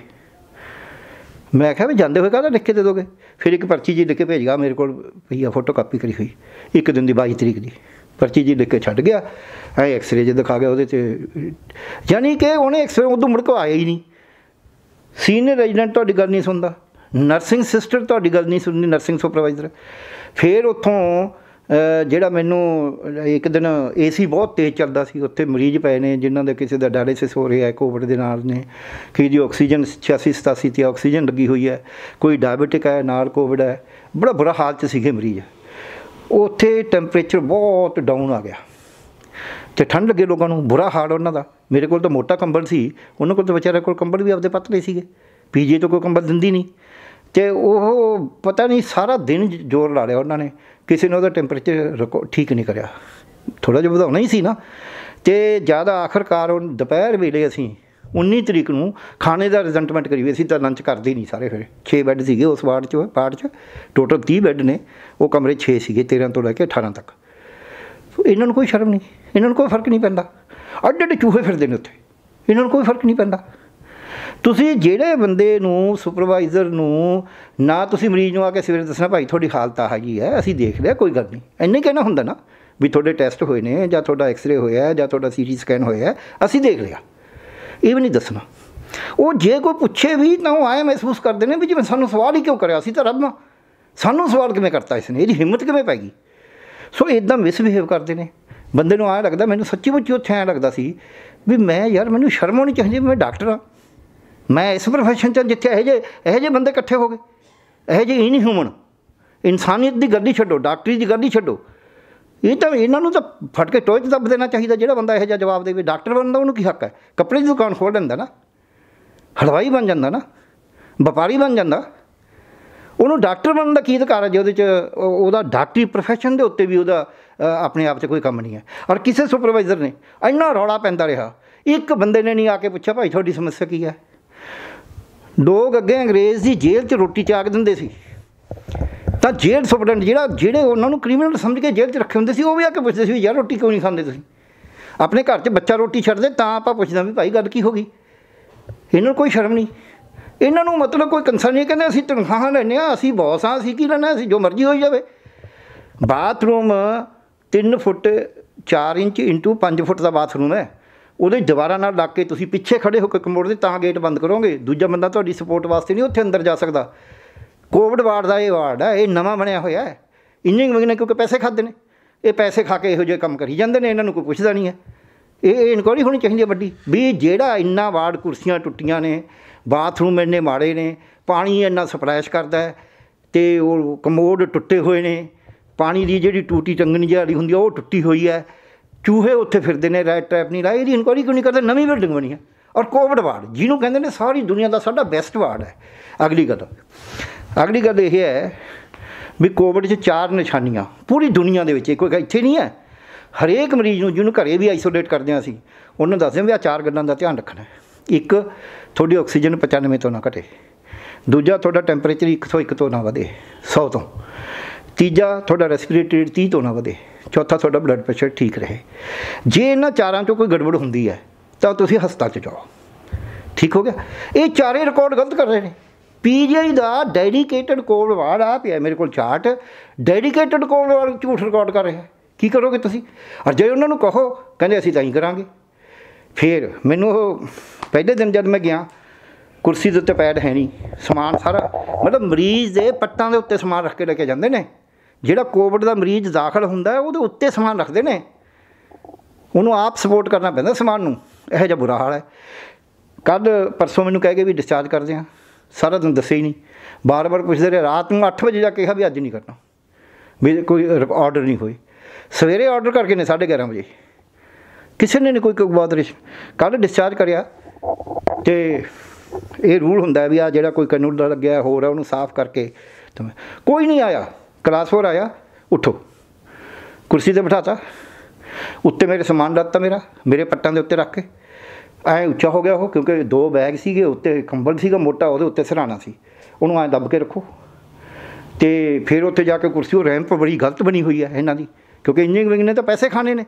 Speaker 1: ਮੈਂ ਕਿਹਾ ਵੀ ਜਾਂਦੇ ਹੋਏ ਕਹਦਾ ਲਿਖ ਕੇ ਦੇ ਦੋਗੇ ਫਿਰ ਇੱਕ ਪਰਚੀ ਜੀ ਲਿਖ ਕੇ ਭੇਜਗਾ ਮੇਰੇ ਕੋਲ ਭਈਆ ਫੋਟੋ ਕਾਪੀ ਕਰੀ ਹੋਈ ਇੱਕ ਦਿਨ ਦੀ 22 ਤਰੀਕ ਦੀ ਪਰਚੀ ਜੀ ਲਿਖ ਕੇ ਛੱਡ ਗਿਆ ਐ ਐਕਸਰੇ ਜੇ ਦਿਖਾ ਗਿਆ ਉਹਦੇ ਤੇ ਯਾਨੀ ਕਿ ਉਹਨੇ ਐਕਸਰੇ ਉਦੋਂ ਮੁੜ ਕੇ ਆਇਆ ਹੀ ਨਹੀਂ ਸੀਨੀਅਰ ਰੈਜ਼ੀਡੈਂਟ ਤੁਹਾਡੀ ਗੱਲ ਨਹੀਂ ਸੁਣਦਾ ਨਰਸਿੰਗ ਸਿਸਟਰ ਤੁਹਾਡੀ ਗੱਲ ਨਹੀਂ ਸੁਣਨੀ ਨਰਸਿੰਗ ਸੁਪਰਵਾਈਜ਼ਰ ਫਿਰ ਉੱਥੋਂ ਜਿਹੜਾ ਮੈਨੂੰ ਇੱਕ ਦਿਨ ਏਸੀ ਬਹੁਤ ਤੇਜ਼ ਚੱਲਦਾ ਸੀ ਉੱਥੇ ਮਰੀਜ਼ ਪਏ ਨੇ ਜਿਨ੍ਹਾਂ ਦੇ ਕਿਸੇ ਦਾ ਡਾਇਲਿਸਿਸ ਹੋ ਰਿਹਾ ਹੈ ਕੋਵਿਡ ਦੇ ਨਾਲ ਨੇ ਕਿ ਜੀ ਆਕਸੀਜਨ 86 87 ਤੇ ਆਕਸੀਜਨ ਲੱਗੀ ਹੋਈ ਹੈ ਕੋਈ ਡਾਇਬੀਟਿਕ ਹੈ ਨਾਲ ਕੋਵਿਡ ਹੈ ਬੜਾ ਬੁਰਾ ਹਾਲ 'ਚ ਸੀਗੇ ਮਰੀਜ਼ ਉੱਥੇ ਟੈਂਪਰੇਚਰ ਬਹੁਤ ਡਾਊਨ ਆ ਗਿਆ ਤੇ ਠੰਡ ਲੱਗੇ ਲੋਕਾਂ ਨੂੰ ਬੁਰਾ ਹਾਲ ਉਹਨਾਂ ਦਾ ਮੇਰੇ ਕੋਲ ਤਾਂ ਮੋਟਾ ਕੰਬਲ ਸੀ ਉਹਨਾਂ ਕੋਲ ਤਾਂ ਵਿਚਾਰਿਆਂ ਕੋਲ ਕੰਬਲ ਵੀ ਆਪਦੇ ਪਤਲੇ ਸੀਗੇ ਪੀਜੀ ਤੋਂ ਕੋਈ ਕੰਬਲ ਦਿੰਦੀ ਨਹੀਂ ਤੇ ਉਹ ਪਤਾ ਨਹੀਂ ਸਾਰਾ ਦਿਨ ਜ਼ੋਰ ਲਾ ਲਿਆ ਉਹਨਾਂ ਨੇ ਕਿਸੇ ਨੇ ਉਹਦਾ ਟੈਂਪਰੇਚਰ ਠੀਕ ਨਹੀਂ ਕਰਿਆ ਥੋੜਾ ਜਿਹਾ ਵਧਾਉਣਾ ਹੀ ਸੀ ਨਾ ਤੇ ਜਿਆਦਾ ਆਖਰਕਾਰ ਉਹ ਦੁਪਹਿਰ ਵੇਲੇ ਅਸੀਂ 19 ਤਰੀਕ ਨੂੰ ਖਾਣੇ ਦਾ ਰਿਜ਼ਲਟਮੈਂਟ ਕਰੀ ਅਸੀਂ ਤਾਂ ਲੰਚ ਕਰਦੇ ਨਹੀਂ ਸਾਰੇ ਫਿਰ 6 ਬੈੱਡ ਸੀਗੇ ਉਸ ਵਾਰਡ 'ਚ ਪਾਰਟ 'ਚ ਟੋਟਲ 30 ਬੈੱਡ ਨੇ ਉਹ ਕਮਰੇ 6 ਸੀਗੇ 13 ਤੋਂ ਲੈ ਕੇ 18 ਤੱਕ ਇਹਨਾਂ ਨੂੰ ਕੋਈ ਸ਼ਰਮ ਨਹੀਂ ਇਹਨਾਂ ਨੂੰ ਕੋਈ ਫਰਕ ਨਹੀਂ ਪੈਂਦਾ ਅੱਡ ਅੱਡ ਚੂਹੇ ਫਿਰਦੇ ਨੇ ਉੱਥੇ ਇਹਨਾਂ ਨੂੰ ਕੋਈ ਫਰਕ ਨਹੀਂ ਪੈਂਦਾ ਤੁਸੀਂ ਜਿਹੜੇ ਬੰਦੇ ਨੂੰ ਸੁਪਰਵਾਈਜ਼ਰ ਨੂੰ ਨਾ ਤੁਸੀਂ ਮਰੀਜ਼ ਨੂੰ ਆ ਕੇ ਸਵੇਰੇ ਦੱਸਣਾ ਭਾਈ ਤੁਹਾਡੀ ਹਾਲਤ ਆ ਹੈਗੀ ਹੈ ਅਸੀਂ ਦੇਖ ਲਿਆ ਕੋਈ ਗੱਲ ਨਹੀਂ ਇੰਨੇ ਕਹਿਣਾ ਹੁੰਦਾ ਨਾ ਵੀ ਤੁਹਾਡੇ ਟੈਸਟ ਹੋਏ ਨੇ ਜਾਂ ਤੁਹਾਡਾ ਐਕਸ-ਰੇ ਹੋਇਆ ਜਾਂ ਤੁਹਾਡਾ ਸੀਟੀ ਸਕੈਨ ਹੋਇਆ ਅਸੀਂ ਦੇਖ ਲਿਆ ਇਹ ਵੀ ਨਹੀਂ ਦੱਸਣਾ ਉਹ ਜੇ ਕੋਈ ਪੁੱਛੇ ਵੀ ਤਾਂ ਉਹ ਆਏ ਮਹਿਸੂਸ ਕਰਦੇ ਨੇ ਵੀ ਜਿਵੇਂ ਸਾਨੂੰ ਸਵਾਲ ਹੀ ਕਿਉਂ ਕਰਿਆ ਅਸੀਂ ਤਾਂ ਰੱਬ ਨਾਲ ਸਾਨੂੰ ਸਵਾਲ ਕਿਵੇਂ ਕਰਤਾ ਇਸ ਨੇ ਇਹਦੀ ਹਿੰਮਤ ਕਿਵੇਂ ਪੈ ਗਈ ਸੋ ਇਦਾਂ ਮਿਸਬਿਹੇਵ ਕਰਦੇ ਨੇ ਬੰਦੇ ਨੂੰ ਆਇਆ ਲੱਗਦਾ ਮੈਨੂੰ ਸੱਚੀ ਮੁੱਚੀ ਉੱਥੇ ਆਇਆ ਲੱਗਦਾ ਸੀ ਵੀ ਮੈਂ ਯਾਰ ਮੈਨੂੰ ਸ਼ਰਮ ਆਉਣੀ ਚਾਹੀਦੀ ਮੈਂ ਡਾਕਟਰ ਆ ਮੈਂ ਇਸ profession 'ਚ ਜਿੱਥੇ ਇਹ ਜੇ ਇਹ ਜੇ ਬੰਦੇ ਇਕੱਠੇ ਹੋ ਗਏ ਇਹ ਜੇ ਹਿਊਮਨ ਇਨਸਾਨੀਅਤ ਦੀ ਗੱਦੀ ਛੱਡੋ ਡਾਕਟਰੀ ਦੀ ਗੱਦੀ ਛੱਡੋ ਇਹ ਤਾਂ ਇਹਨਾਂ ਨੂੰ ਤਾਂ ਫਟ ਕੇ ਟੋਏ ਦੱਬ ਦੇਣਾ ਚਾਹੀਦਾ ਜਿਹੜਾ ਬੰਦਾ ਇਹੋ ਜਿਹਾ ਜਵਾਬ ਦੇਵੇ ਡਾਕਟਰ ਬਣਦਾ ਉਹਨੂੰ ਕੀ ਹੱਕ ਹੈ ਕੱਪੜੇ ਦੀ ਦੁਕਾਨ ਖੋਲ ਲੈਂਦਾ ਨਾ ਹਲਵਾਈ ਬਣ ਜਾਂਦਾ ਨਾ ਵਪਾਰੀ ਬਣ ਜਾਂਦਾ ਉਹਨੂੰ ਡਾਕਟਰ ਬਣਨ ਦਾ ਕੀ ਅਧਿਕਾਰ ਹੈ ਜੇ ਉਹਦੇ 'ਚ ਉਹਦਾ ਡਾਕਟਰੀ profession ਦੇ ਉੱਤੇ ਵੀ ਉਹਦਾ ਆਪਣੇ ਆਪ 'ਚ ਕੋਈ ਕੰਮ ਨਹੀਂ ਹੈ ਔਰ ਕਿਸੇ ਸੁਪਰਵਾਈਜ਼ਰ ਨੇ ਇੰਨਾ ਰੌਲਾ ਪੈਂਦਾ ਰਿਹਾ ਇੱਕ ਬੰਦੇ ਨੇ ਨਹੀਂ ਆ ਕੇ ਪੁੱਛਿਆ ਭਾਈ ਤੁਹਾਡੀ ਸਮੱਸਿਆ ਕੀ ਹੈ ਲੋਕ ਅੱਗੇ ਅੰਗਰੇਜ਼ ਦੀ ਜੇਲ੍ਹ 'ਚ ਰੋਟੀ ਚਾਕ ਦਿੰਦੇ ਸੀ ਤਾਂ ਜੇਲ੍ਹ ਸੁਪਰਡੈਂਟ ਜਿਹੜਾ ਜਿਹੜੇ ਉਹਨਾਂ ਨੂੰ ਕ੍ਰਿਮੀਨਲ ਸਮਝ ਕੇ ਜੇਲ੍ਹ 'ਚ ਰੱਖੇ ਹੁੰਦੇ ਸੀ ਉਹ ਵੀ ਆ ਕੇ ਪੁੱਛਦੇ ਸੀ ਯਾਰ ਰੋਟੀ ਕਿਉਂ ਨਹੀਂ ਖਾਂਦੇ ਤੁਸੀਂ ਆਪਣੇ ਘਰ 'ਚ ਬੱਚਾ ਰੋਟੀ ਛੱਡਦੇ ਤਾਂ ਆਪਾਂ ਪੁੱਛਦਾ ਵੀ ਭਾਈ ਗੱਲ ਕੀ ਹੋ ਗਈ ਇਹਨਾਂ ਨੂੰ ਕੋਈ ਸ਼ਰਮ ਨਹੀਂ ਇਹਨਾਂ ਨੂੰ ਮਤਲਬ ਕੋਈ ਕੰਸਰਨ ਨਹੀਂ ਕਹਿੰਦੇ ਅਸੀਂ ਤਨਖਾਹਾਂ ਲੈਣੇ ਆ ਅਸੀਂ ਬੌਸ ਆ ਅਸੀਂ ਕੀ ਲੈਣਾ ਅਸੀਂ ਜੋ ਮਰਜ਼ੀ ਹੋਈ ਜਾਵੇ bathroom 3 foot 4 inch into 5 foot ਦਾ ਬਾਥਰੂਮ ਹੈ ਉਹਦੇ ਦੀਵਾਰਾਂ ਨਾਲ ਲੱਗ ਕੇ ਤੁਸੀਂ ਪਿੱਛੇ ਖੜੇ ਹੋ ਕੇ ਦੇ ਤਾਂ ਗੇਟ ਬੰਦ ਕਰੋਗੇ ਦੂਜਾ ਬੰਦਾ ਤੁਹਾਡੀ ਸਪੋਰਟ ਵਾਸਤੇ ਨਹੀਂ ਉੱਥੇ ਅੰਦਰ ਜਾ ਸਕਦਾ ਕੋਵਿਡ ਵਾਰਡ ਦਾ ਇਹ ਵਾਰਡ ਹੈ ਇਹ ਨਵਾਂ ਬਣਿਆ ਹੋਇਆ ਹੈ ਇੰਜਿੰਗ ਵਗ ਨੇ ਕਿਉਂਕਿ ਪੈਸੇ ਖਾਦੇ ਨੇ ਇਹ ਪੈਸੇ ਖਾ ਕੇ ਇਹੋ ਜਿਹੇ ਕੰਮ ਕਰੀ ਜਾਂਦੇ ਨੇ ਇਹਨਾਂ ਨੂੰ ਕੋਈ ਪੁੱਛਦਾ ਨਹੀਂ ਹੈ ਇਹ ਇਨਕੁਆਰੀ ਹੋਣੀ ਚਾਹੀਦੀ ਹੈ ਵੱਡੀ ਵੀ ਜਿਹੜਾ ਇੰਨਾ ਵਾਰਡ ਕੁਰਸੀਆਂ ਟੁੱਟੀਆਂ ਨੇ ਬਾਥਰੂਮ ਇੰਨੇ ਮਾੜੇ ਨੇ ਪਾਣੀ ਇੰਨਾ ਸਪਲੈਸ਼ ਕਰਦਾ ਹੈ ਤੇ ਉਹ ਕਮੋਡ ਟੁੱਟੇ ਹੋਏ ਨੇ ਪਾਣੀ ਦੀ ਜਿਹੜੀ ਟੂਟੀ ਚੰਗਣੀ ਜਿਹੜੀ ਹੁੰਦੀ ਆ ਉਹ ਟੁੱਟੀ ਹੋਈ ਹੈ ਚੂਹੇ ਉੱਥੇ ਫਿਰਦੇ ਨੇ ਰੈਟ ਟ੍ਰੈਪ ਨਹੀਂ ਲਾਈ ਇਹਦੀ ਇਨਕੁਆਰੀ ਕਿਉਂ ਨਹੀਂ ਕਰਦੇ ਨਵੀਂ ਬਿਲਡਿੰਗ ਬਣੀ ਹੈ ਔਰ ਕੋਵਿਡ ਵਾਰਡ ਜਿਹਨੂੰ ਕਹਿੰਦੇ ਨੇ ਸਾਰੀ ਦੁਨੀਆ ਦਾ ਸਾਡਾ ਬੈਸਟ ਵਾਰਡ ਹੈ ਅਗਲੀ ਗੱਲ ਅਗਲੀ ਗੱਲ ਇਹ ਹੈ ਵੀ ਕੋਵਿਡ 'ਚ ਚਾਰ ਨਿਸ਼ਾਨੀਆਂ ਪੂਰੀ ਦੁਨੀਆ ਦੇ ਵਿੱਚ ਕੋਈ ਇੱਥੇ ਨਹੀਂ ਹੈ ਹਰੇਕ ਮਰੀਜ਼ ਨੂੰ ਜਿਹਨੂੰ ਘਰੇ ਵੀ ਆਈਸੋਲੇਟ ਕਰਦੇ ਆ ਅਸੀਂ ਉਹਨਾਂ ਦੱਸਦੇ ਵੀ ਆ ਚਾਰ ਗੱਲਾਂ ਦਾ ਧਿਆਨ ਰੱਖਣਾ ਇੱਕ ਤੁਹਾਡੀ ਆਕਸੀਜਨ 95 ਤੋਂ ਨਾ ਘਟੇ ਦੂਜਾ ਤੁਹਾਡਾ ਟੈਂਪਰੇਚਰ 101 ਤੋਂ ਨਾ ਵਧੇ 100 ਤੋਂ ਤੀਜਾ ਤੁਹਾਡਾ ਰੈਸਪੀਰੇਟਰੀ 30 ਤੋਂ ਨਾ ਵਧੇ ਚੌਥਾ ਤੁਹਾਡਾ ਬਲੱਡ ਪ੍ਰੈਸ਼ਰ ਠੀਕ ਰਹੇ ਜੇ ਇਹਨਾਂ ਚਾਰਾਂ ਚੋਂ ਕੋਈ ਗੜਬੜ ਹੁੰਦੀ ਹੈ ਤਾਂ ਤੁਸੀਂ ਹਸਪਤਾਲ 'ਚ ਜਾਓ ਠੀਕ ਹੋ ਗਿਆ ਇਹ ਚਾਰੇ ਰਿਕਾਰਡ ਗਲਤ ਕਰ ਰਹੇ ਨੇ ਪੀਜੀਆਈ ਦਾ ਡੈਡੀਕੇਟਡ ਕੋਡ ਵਾਰਡ ਆ ਪਿਆ ਮੇਰੇ ਕੋਲ ਚਾਰਟ ਡੈਡੀਕੇਟਡ ਕੋਡ ਵਾਰ ਝੂਠ ਰਿਕਾਰਡ ਕਰ ਰਿਹਾ ਕੀ ਕਰੋਗੇ ਤੁਸੀਂ ਔਰ ਜੇ ਉਹਨਾਂ ਨੂੰ ਕਹੋ ਕਹਿੰਦੇ ਅਸੀਂ ਤਾਂ ਹੀ ਕਰਾਂਗੇ ਫਿਰ ਮੈਨੂੰ ਉਹ ਪਹਿਲੇ ਦਿਨ ਜਦ ਮੈਂ ਗਿਆ ਕੁਰਸੀ ਦੇ ਉੱਤੇ ਪੈਡ ਹੈ ਨਹੀਂ ਸਮਾਨ ਸਾਰਾ ਮਤਲਬ ਮਰੀਜ਼ ਦੇ ਪੱਟਾਂ ਦੇ ਉੱਤੇ ਸਮਾਨ ਰੱਖ ਕੇ ਲੈ ਕੇ ਜਾਂਦੇ ਨੇ ਜਿਹੜਾ ਕੋਵਿਡ ਦਾ ਮਰੀਜ਼ ਦਾਖਲ ਹੁੰਦਾ ਉਹਦੇ ਉੱਤੇ ਸਮਾਨ ਰੱਖਦੇ ਨੇ ਉਹਨੂੰ ਆਪ ਸਪੋਰਟ ਕਰਨਾ ਪੈਂਦਾ ਸਮਾਨ ਨੂੰ ਇਹੋ ਜਿਹਾ ਬੁਰਾ ਹਾਲ ਹੈ ਕੱਲ ਪਰਸੋਂ ਮੈਨੂੰ ਕਹਿ ਗਏ ਵੀ ਡਿਸਚਾਰਜ ਕਰਦੇ ਆ ਸਾਰਾ ਦਿਨ ਦੱਸੇ ਹੀ ਨਹੀਂ ਬਾਰ-ਬਾਰ ਪੁੱਛਦੇ ਰਹੇ ਰਾਤ ਨੂੰ 8 ਵਜੇ ਜਾ ਕੇ ਕਿਹਾ ਵੀ ਅੱਜ ਨਹੀਂ ਕਰਨਾ ਵੀ ਕੋਈ ਆਰਡਰ ਨਹੀਂ ਹੋਈ ਸਵੇਰੇ ਆਰਡਰ ਕਰਕੇ ਨੇ 11:30 ਵਜੇ ਕਿਸੇ ਨੇ ਨਹੀਂ ਕੋਈ ਕੋਈ ਕੱਲ ਡਿਸਚਾਰਜ ਕਰਿਆ ਤੇ ਇਹ ਰੂਲ ਹੁੰਦਾ ਵੀ ਆ ਜਿਹੜਾ ਕੋਈ ਕਾਨੂੰਨ ਦਾ ਲੱਗਿਆ ਹੋਰ ਹੈ ਉਹਨੂੰ ਸਾਫ਼ ਕਰਕੇ ਕੋਈ ਨਹੀਂ ਆਇਆ ਕਲਾਸ 4 ਆਇਆ ਉਠੋ ਕੁਰਸੀ ਤੇ ਬਿਠਾਤਾ ਉੱਤੇ ਮੇਰੇ ਸਮਾਨ ਰੱਖਤਾ ਮੇਰਾ ਮੇਰੇ ਪੱਟਾਂ ਦੇ ਉੱਤੇ ਰੱਖ ਕੇ ਐ ਉੱਚਾ ਹੋ ਗਿਆ ਉਹ ਕਿਉਂਕਿ ਦੋ ਬੈਗ ਸੀਗੇ ਉੱਤੇ ਕੰਬਲ ਸੀਗਾ ਮੋਟਾ ਉਹਦੇ ਉੱਤੇ ਸਰਾਣਾ ਸੀ ਉਹਨੂੰ ਐ ਦੱਬ ਕੇ ਰੱਖੋ ਤੇ ਫਿਰ ਉੱਥੇ ਜਾ ਕੇ ਕੁਰਸੀ ਉਹ ਰੈਂਪ ਬੜੀ ਗਲਤ ਬਣੀ ਹੋਈ ਹੈ ਇਹਨਾਂ ਦੀ ਕਿਉਂਕਿ ਇੰਜੀਨੀਅਰਿੰਗ ਵਿੰਗ ਨੇ ਤਾਂ ਪੈਸੇ ਖਾਣੇ ਨੇ